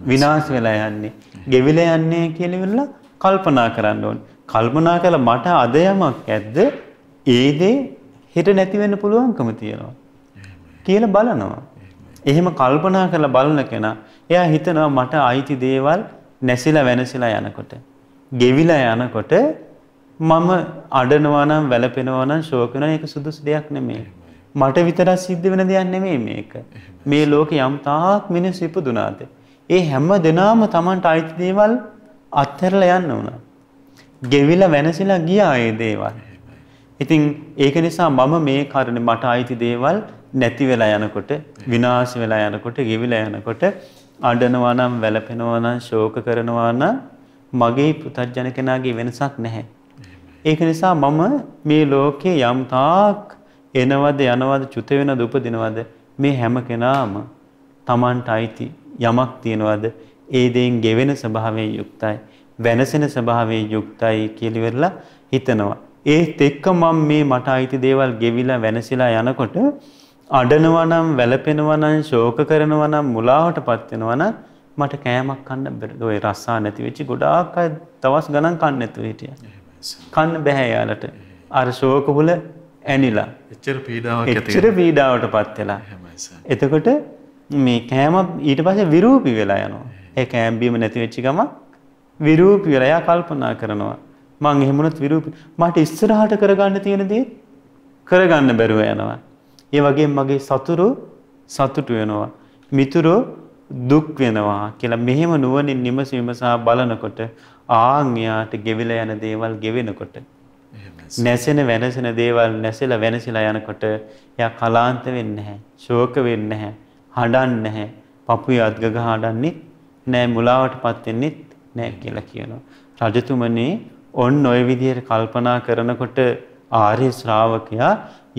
විනාශ වෙලා යන්නේ. ගෙවිලා යන්නේ කියලා වෙලා කල්පනා කරන්න ඕනේ. කල්පනා කළා මට අද යමක් ඇද්ද? ඒ දේ හෙට නැති වෙන්න පුළුවන්කම තියෙනවා. කියලා බලනවා. එහෙම කල්පනා කරලා බලන කෙනා එයා හිතනවා මට අයිති දේවල් නැසිලා වෙනසිලා යනකොට, ගෙවිලා යනකොට මම අඩනවා නම් වැළපෙනවා නම් ශෝක වෙනවා ඒක සුදුසු දෙයක් නෙමෙයි. මට විතරක් සිද්ධ වෙන දෙයක් නෙමෙයි මේක. මේ ලෝකේ යම් තාක් මිනිස්සු ඉපදුනාද ඒ හැම දෙනාම Tamanට අයිති දේවල් අත්හැරලා යන්න උනා. ගෙවිලා වෙනසිලා ගියා ඒ දේවල්. ඉතින් ඒක නිසා මම මේ කාරණේ මට අයිති දේවල් නැති වෙලා යනකොට විනාශ වෙලා යනකොට ගෙවිලා යනකොට අඬනවා නම් වැළපෙනවා නම් ශෝක කරනවා නම් මගේ පුතත් ජන කෙනාගේ වෙනසක් නැහැ. ඒක නිසා මම මේ ලෝකේ යම් තාක් එනවද යනවද චුත වෙනවද උපදිනවද මේ හැම කෙනාම Tamanට අයිති යමක් තියනවද ඒ දෙයින් ගෙවෙන ස්වභාවයෙන් යුක්තයි වෙනසෙන ස්වභාවයෙන් යුක්තයි කියලා ඉවරලා හිතනවා ඒත් එක්ක මම මේ මට අයිති දේවල් ගෙවිලා වෙනසිලා යනකොට අඬනවා නම් වැළපෙනවා නම් ශෝක කරනවා නම් මුලාවටපත් වෙනවා නම් මට කෑමක් කන්න බැරි. ওই රස්සා නැති වෙච්ච ගොඩාක් අය දවස් ගණන් කන්නේ නැතුව හිටියා. කන්න බැහැ යාලට. අර ශෝක හුල ඇනිලා. එච්චර පීඩාවක් ඇති. එච්චර පීඩාවට පත් වෙලා. එතකොට මේ කෑම ඊට පස්සේ විරූපී වෙලා යනවා. ඒ කෑම බීම නැති වෙච්ච ගමන් විරූපී වෙලා යා කල්පනා කරනවා. මං එහෙම වුණත් විරූපී මට ඉස්සරහට කරගන්න තියෙන දේ කරගන්න බැරුව යනවා. ඒ වගේම මගේ සතුරු සතුටු වෙනවා. මිතුරු දුක් වෙනවා කියලා මෙහෙම නුවණින් නිමස විමසා බලනකොට ආන් එයාට ගෙවිලා යන දේවල් ගෙවෙනකොට නැසෙන වෙනසෙන දේවල් නැසෙලා වෙනසිලා යනකොට එයා කලාන්ත වෙන්නේ නැහැ. ශෝක වෙන්නේ නැහැ. හඬන්නේ නැහැ. පපුවේ අද්ග ගහ හඬන්නේ නැහැ. මුලාවටපත් වෙන්නේ නැහැ කියලා කියනවා. රජතුමනි ඔන්න ඔය විදිහට කල්පනා කරනකොට ආර්ය ශ්‍රාවකයා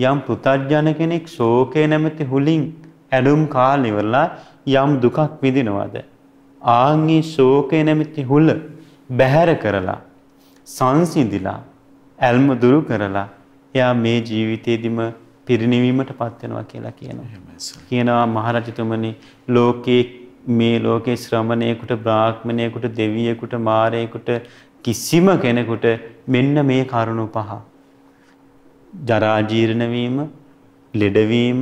යම් පුතඥ කෙනෙක් ශෝකේ නැමැති හුලින් ඇලුම් කාලෙවලා යම් දුකක් විඳිනවද ආන්ගේ ශෝකේ නැමැති හුල බැහැර කරලා සංසිඳිලා ඇල්ම දුරු කරලා එයා මේ ජීවිතේදිම පිරිණිවීමට පත් වෙනවා කියලා කියනවා. කියනවා මහරජතුමනි ලෝකේ මේ ලෝකේ ශ්‍රමණේකට බ්‍රාහ්මණේකට දෙවියෙකුට මාරේකට කිසිම කෙනෙකුට මෙන්න මේ කරුණු පහ. ජරා ජීර්ණ වීම, ලෙඩවීම,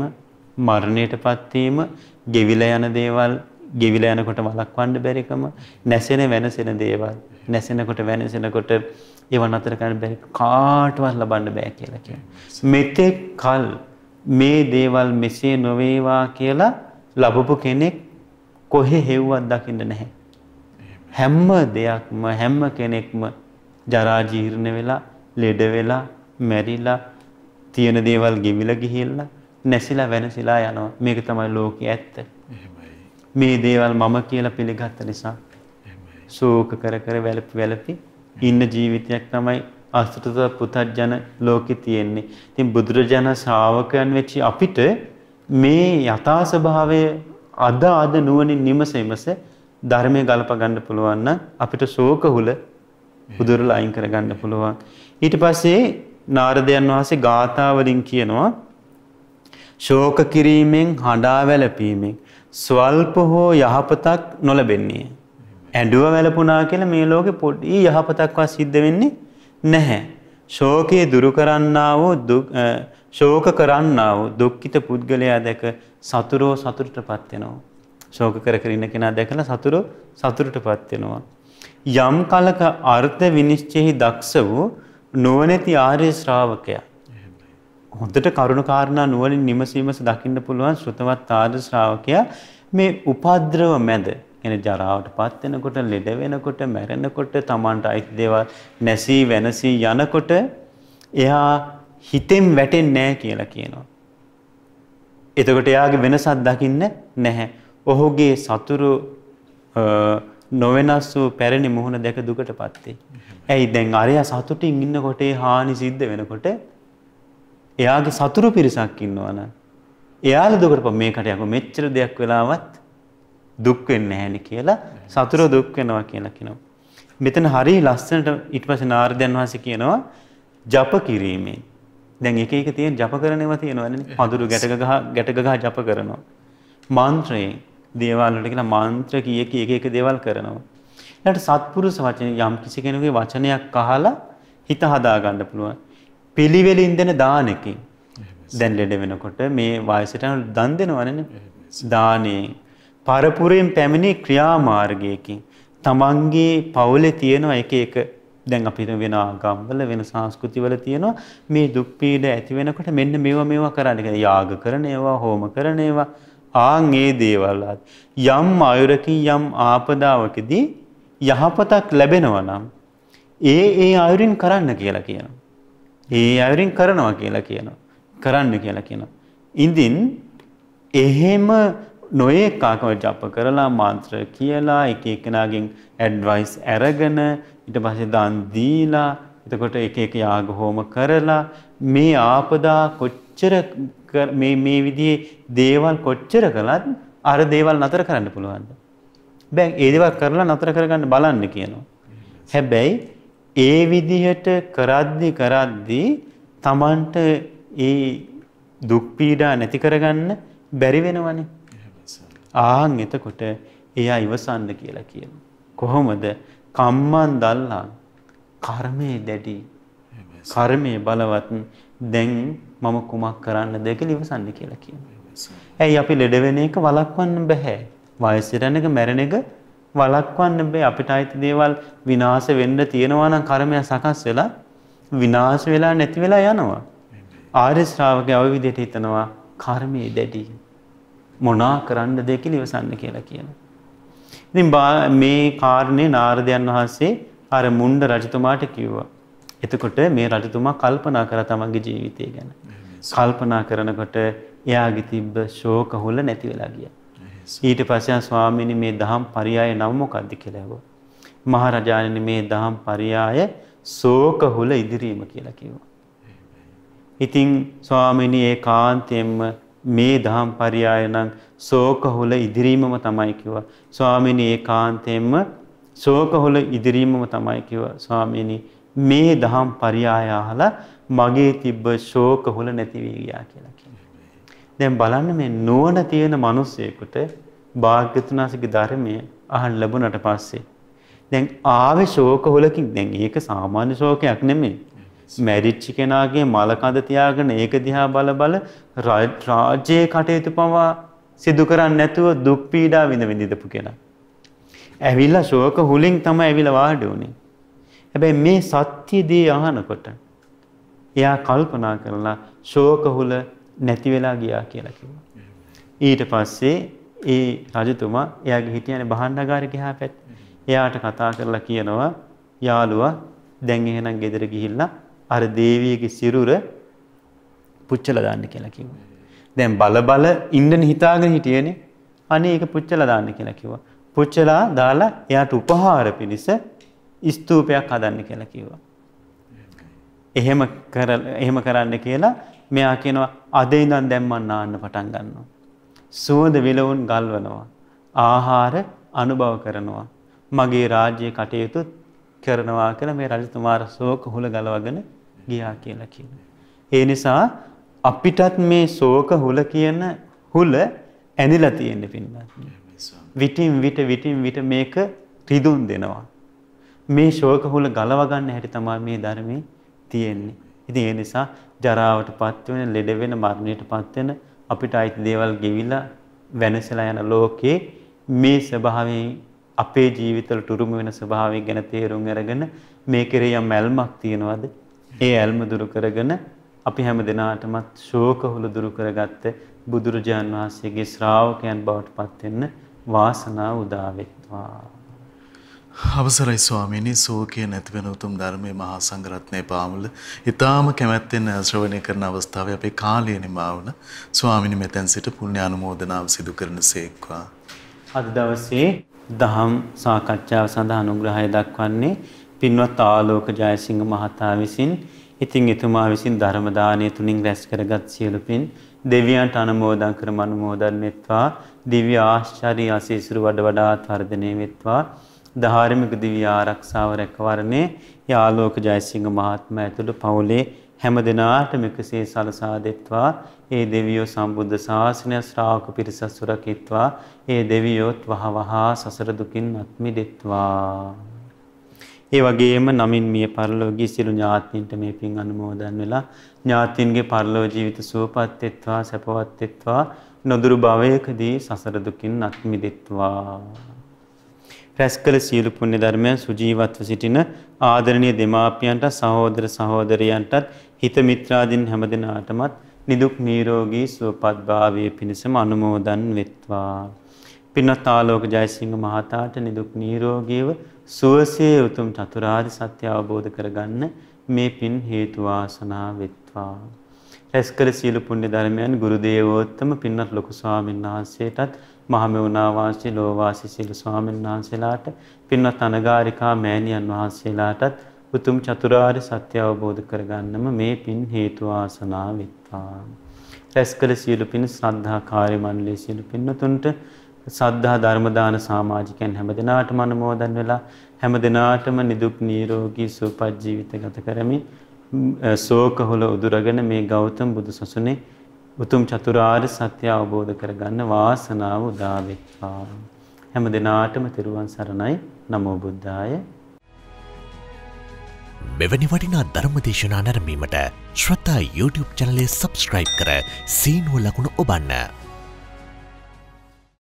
මරණයටපත් වීම, ගෙවිලා යන දේවල් ගෙවිලා යනකොට වළක්වන්න බැරිකම නැසෙන වෙනසෙන දේවල් නැසෙනකොට වෙනසෙනකොට ඒව නතර කරන්න බැරි කාටවත් ලබන්න බෑ කියලා කියනවා මෙතෙක් කල් මේ දේවල් මෙසේ නොවේවා කියලා ලැබපු කෙනෙක් කොහෙ හෙව්වත් දකින්න නැහැ හැම දෙයක්ම හැම කෙනෙක්ම ජරා ජීර්ණ වෙලා ලෙඩ වෙලා මැරිලා තියෙන දේවල් ගෙවිලා ගිහිල්ලා නැසිලා වෙනසිලා යනවා මේක තමයි ලෝකයේ ඇත්ත මේ දේවල් මම කියලා පිළිගත්ත නිසා ශෝක කර කර වැළපි වැළපි ඉන්න ජීවිතයක් තමයි අසුතත පුතත්ජන ලෝකේ තියෙන්නේ. ඉතින් බුදුරජාණන් ශ්‍රාවකයන් වෙච්ච අපිට මේ යථා ස්වභාවය අද අද නුවණින් නිමසෙමස ධර්මයේ ගලප ගන්න පුළුවන් නම් අපිට ශෝක හුල බුදුරලා අයින් කර ගන්න පුළුවන්. ඊට පස්සේ නාරදයන් වහන්සේ ගාථා වලින් කියනවා ශෝක කිරීමෙන් හඬා වැළපීමෙන් ස්වල්ප හෝ යහපතක් නොලැබෙන්නේ. ඇඬුව වැළපුණා කියලා මේ ලෝකෙ පොඩි යහපතක්වත් සිද්ධ වෙන්නේ නැහැ. ශෝකයේ දුරු කරන්නා වූ ශෝක කරන්නා වූ දුක්ඛිත පුද්ගලයා දැක සතුරෝ සතුටටපත් වෙනවා. ශෝක කර කර ඉන්න කෙනා දැකලා සතුරෝ සතුටටපත් වෙනවා. යම් කලක අර්ථ විනිශ්චයෙහි දක්ෂ වූ නුවණැති ආර්ය ශ්‍රාවකයා හොඳට කරුණාකාරණා නුවණින් නිමසීමස දකින්න පුළුවන් ශ්‍රතවත් ආර්ය ශ්‍රාවකයා මේ උපাদ্রව මැද එන ජරාවටපත් වෙනකොට ලෙඩ වෙනකොට මැරෙනකොට Tamanට අයිති දේවල් නැසී වෙනසී යනකොට එයා හිතෙන් වැටෙන්නේ නැහැ කියලා කියනවා. එතකොට එයාගේ වෙනසක් දකින්න නැහැ. ඔහුගේ සතුරු නොවෙනස් වූ පැරණි මුහුණ දැක දුකටපත් වෙයි. ඇයි දැන් අරයා සතුටින් ඉන්නකොට හානි සිද්ධ වෙනකොට එයාගේ සතුරු පිරිසක් ඉන්නවනම් එයාලා දුකට මේකට යකෝ මෙච්චර දෙයක් වෙලාවත් දුක් වෙන්නේ නැහැනේ කියලා සතුරු දුක් වෙනවා කියලා කියනවා. මෙතන හරිය ලස්සනට ඊට පස්සේ නාරදයන් වහන්සේ කියනවා ජප කිරීමෙන්. දැන් එක එක තියෙන ජප කරන ඒවා තියෙනවනේ. පඳුරු ගැටක ගහ ගැටක ගහ ජප කරනවා. මන්ත්‍රයෙන් දේවල් වලට කියලා මන්ත්‍ර කීයක එක එක දේවල් කරනවා. ඊළඟට සත්පුරුෂ වචන යම් කිසි කෙනෙකුගේ වචනයක් අහලා හිත හදා ගන්න පුළුවන්. පිළිවෙලින් දෙන දානකින් දැන් ලෙඩ වෙනකොට මේ වයසට දන් දෙනවනේ දානේ පරපුරෙන් පැමිණි ක්‍රියාමාර්ගයකින් තමන්ගේ පවුලේ තියෙන එක එක දැන් අපිට වෙන ආගම්වල වෙන සංස්කෘතිවල තියෙනවා මේ දුක් පීඩ ඇති වෙනකොට මෙන්න මේවා මේවා කරන්න කියලා යාග කරන ඒවා හෝම කරන ඒවා ආන් ඒ දේවල් යම් ආයුරකින් යම් ආපදාවකදී යහපතක් ලැබෙනවා නම් ඒ ඒ ආයුරින් කරන්න කියලා කියනවා ඒ අයුරින් කරනවා කියලා කියනවා. කරන්න කියලා කියනවා. ඉඳින් එහෙම නොඒක ආකාරව ජප කරලා මන්ත්‍ර කියලා එක එකනාගෙන් ඇඩ්වයිස් අරගෙන ඊට පස්සේ දන් දීලා එතකොට එක එක යාග හෝම කරලා මේ ආපදා කොච්චර මේ මේ විදිහේ දේවල් කොච්චර කළත් අර දේවල් නතර කරන්න පුළුවන්ද? බෑ ඒ දේවල් කරලා නතර කරගන්න බලන්න කියනවා. හැබැයි ඒ විදිහට කරද්දි කරද්දි Tamanට ඒ දුක් පීඩා නැති කරගන්න බැරි වෙනවනේ. ආන් එතකොට එයා ඉවසන්න කියලා කියනවා. කොහොමද? කම්මන් දල්ලා කර්මයේ දැඩි කර්මයේ බලවත් දැන් මම කුමක් කරන්නද කියලා ඉවසන්න කියලා කියනවා. ඇයි අපි ලෙඩ වෙන එක වළක්වන්න බෑ. වයසට යන එක මැරෙන එක වළක්වන්න බෑ අපිට අයිති දේවල් විනාශ වෙන්න තියෙනවා නම් කර්මය සකස් වෙලා විනාශ වෙලා නැති වෙලා යනවා. ආර්ය ශ්‍රාවකයා ওই විදිහට හිතනවා කර්මයේ දැඩි මොනා කරන්නද කියලා ඉවසන්න කියලා කියනවා. ඉතින් මේ කාරණේ නාරදයන් වහන්සේ අර මුණ්ඩ රජතුමාට කිව්වා. එතකොට මේ රජතුමා කල්පනා කරා තමන්ගේ ජීවිතය ගැන. කල්පනා කරනකොට එයාගේ තිබ්බ ශෝක හොල නැති වෙලා ගියා. ඊට පස්සේ ස්වාමීනි මේ දහම් පරයය නම මොකද්ද කියලා ඇහුවා. මහරජාණන් මේ දහම් පරයය ශෝකහුල ඉදිරීම කියලා කිව්වා. ඉතින් ස්වාමීනි ඒකාන්තයෙන්ම මේ දහම් පරයය නම් ශෝකහුල ඉදිරීමම තමයි කිව්වා. ස්වාමීනි ඒකාන්තයෙන්ම ශෝකහුල ඉදිරීමම තමයි කිව්වා. ස්වාමීනි මේ දහම් පරයය අහලා මගේ තිබ්බ ශෝකහුල නැති වී ගියා කියලා. දැන් බලන්න මේ නුවණ තියෙන මිනිස්සෙකුට භාග්‍යතුනාසික ධර්මය අහන් ලැබුණට පස්සේ දැන් ආවේ ශෝක හොලකින් දැන් ඒක සාමාන්‍ය ශෝකයක් නෙමෙයි. මැරිච්ච කෙනාගේ මලකඳ තියාගෙන ඒක දිහා බල බල රාජ්‍යයේ කටයුතු පවා සිදු කරන්නේ නැතුව දුක් පීඩා විඳ විඳිදපු කෙනා. ඇවිල්ලා ශෝක හුලින් තමයි ඇවිල්ලා වාඩි වුනේ. හැබැයි මේ සත්‍ය දී අහනකොට එයා කල්පනා කරලා ශෝක හුල නැති වෙලා ගියා කියලා කිව්වා. ඊට පස්සේ ඒ රජතුමා එයාගේ හිටියනේ භාණ්ඩගාරේ ගියා පැත්ත. එයාට කතා කරලා කියනවා යාළුවා දැන් එහෙනම් ගෙදර ගිහිල්ලා අර දේවියගේ සිරුර පුච්චලා දාන්න කියලා කිව්වා. දැන් බල බල ඉන්නනේ හිතාගෙන හිටියේනේ. අනේ ඒක පුච්චලා දාන්න කියලා කිව්වා. පුච්චලා දාලා එයාට උපහාර පිණිස ස්තූපයක් හදන්න කියලා කිව්වා. එහෙම කර එහෙම කරන්න කියලා මෙයා කියනවා අද ඉඳන් දැම්මන් නාන්න පටන් ගන්නවා. සුවඳ විලවුන් ගල්වනවා. ආහාර අනුභව කරනවා. මගේ රාජ්‍ය කටයුතු කරනවා කියලා මේ රජතුමා ශෝක හුල ගලවගෙන ගියා කියලා කියනවා. ඒ නිසා අපිටත් මේ ශෝක හුල කියන හුල ඇනිලා තියෙන්න පින්වත්. විටින් විට විටින් විට මේක රිදුම් දෙනවා. මේ ශෝක හුල ගලව ගන්න හැටි තමයි මේ ධර්මයේ තියෙන්නේ. ඉතින් ඒ නිසා ජරාවට පත් වෙන, ලෙඩ වෙන, මරණයට පත් වෙන අපිට අයිති දේවල් ගෙවිලා වෙනසලා යන ලෝකේ මේ ස්වභාවයෙන් අපේ ජීවිතවලට උරුම වෙන ස්වභාවය ගැන තේරුම් අරගෙන මේ කෙරේ යම් ඇල්මක් තියනවාද? ඒ ඇල්ම දුරු කරගෙන අපි හැම දිනාටමත් ශෝක හුල දුරු කරගත්ත බුදුරජාන් වහන්සේගේ ශ්‍රාවකයන් බවට පත් වෙන්න වාසනාව උදා වෙත්වා අවසරයි ස්වාමීනි සෝකය නැතිවෙන උතුම් ධර්මය මහා සංගරත්නය පාමුල ඉතාම කැමැත්තෙන් ශ්‍රවණය කරන අවස්ථාව අපේ කාලය නිමාවන ස්වාමිනි මෙතැන් සිට පුුණ්‍ය අනුමෝදනාව සිදු කරන සේක්වා. අද දවසේ දහම් සාකච්ඡාව සඳහා අනුග්‍රහය දක්වන්නේ පින්වත් ආලෝක ජයසිංහ මහතා විසින් ඉතිං එතුමා විසින් ධර්මදානය තුළින් රැස් කරගත් සියලු පින් දෙවියන්ට අනමෝදන් කර මනුමෝදන් වෙත්වා දිව්‍ය ආශ්චරී අසේසුරු වඩ වඩාත් වර්ධනය වෙත්වා ධාර්මික දිව්‍ය ආරක්ෂාව රැකවරණේ යාලෝක ජයසිංහ මහත්මයා ඇතුළු පවුලේ හැම දිනාටම එකසේ සලසා දෙත්වා ඒ දෙවියෝ සම්බුද්ධ ශාසනය ශ්‍රාවක පිරිස සුරකිත්වා ඒ දෙවියොත් වහවහ සසර දුකින් අත් මිදෙත්වා ඒ වගේම නමින් මිය පරලෝකී සියලු ඥාතීන්ට මේ පින් අනුමෝදන් වෙලා ඥාතීන්ගේ පරලෝක ජීවිත සුවපත් වෙත්වා සැපවත් වෙත්වා නොදුරු භවයකදී සසර දුකින් අත් මිදෙත්වා රැස් කළ සියලු පුණ්‍ය ධර්මයන් සුජීවත්ව සිටින ආදරණීය දෙමාපියන්ට සහෝදර සහෝදරියන්ටත් හිත මිත්‍රාදීන් හැමදෙනාටමත් නිදුක් නිරෝගී සුවපත් භාවයේ පිණසම අනුමෝදන් වෙත්වා. පින්වත් ආලෝක ජයසිංහ මහතාට නිදුක් නිරෝගීව සුවසේ උතුම් චතුරාර්ය සත්‍ය අවබෝධ කරගන්න මේ පින් හේතු වාසනා වෙත්වා. රැස් කළ සියලු පුණ්‍ය ධර්මයන් ගුරු දේවෝත්තම පින්වත් ලොකු ස්වාමීන් වහන්සේටත් මහමෙවුනා වාසී ලෝවාසී සියලු ස්වාමීන් වහන්සේලාට පින්වත් අනගාരികා මෑණියන් වහන්සේලාටත් උතුම් චතුරාර්ය සත්‍ය අවබෝධ කරගන්නම මේ පින් හේතු ආසනා විත්වා. රැස්කල සියලු පින් ශ්‍රද්ධා කාර්ය මණ්ඩලයේ සියලු පින්නතුන්ට සද්ධා ධර්ම දාන සමාජිකයන් හැමදෙනාටම අනුමෝදන් වෙලා හැමදෙනාටම නිදුක් නිරෝගී සුවපත් ජීවිත ගත කරමින් ශෝක හොල උදුරගෙන මේ ගෞතම බුදු සසුනේ උතුම් චතුරාර්ය සත්‍ය අවබෝධ කරගන්න වාසනාව උදා වෙත්වා. හැම දිනාටම තෙරුවන් සරණයි. නමෝ බුද්ධාය. මෙවැනි වටිනා ධර්ම දේශනා නැරඹීමට ශ්‍රතා YouTube channel එක subscribe කර සීනුව ලකුණ ඔබන්න.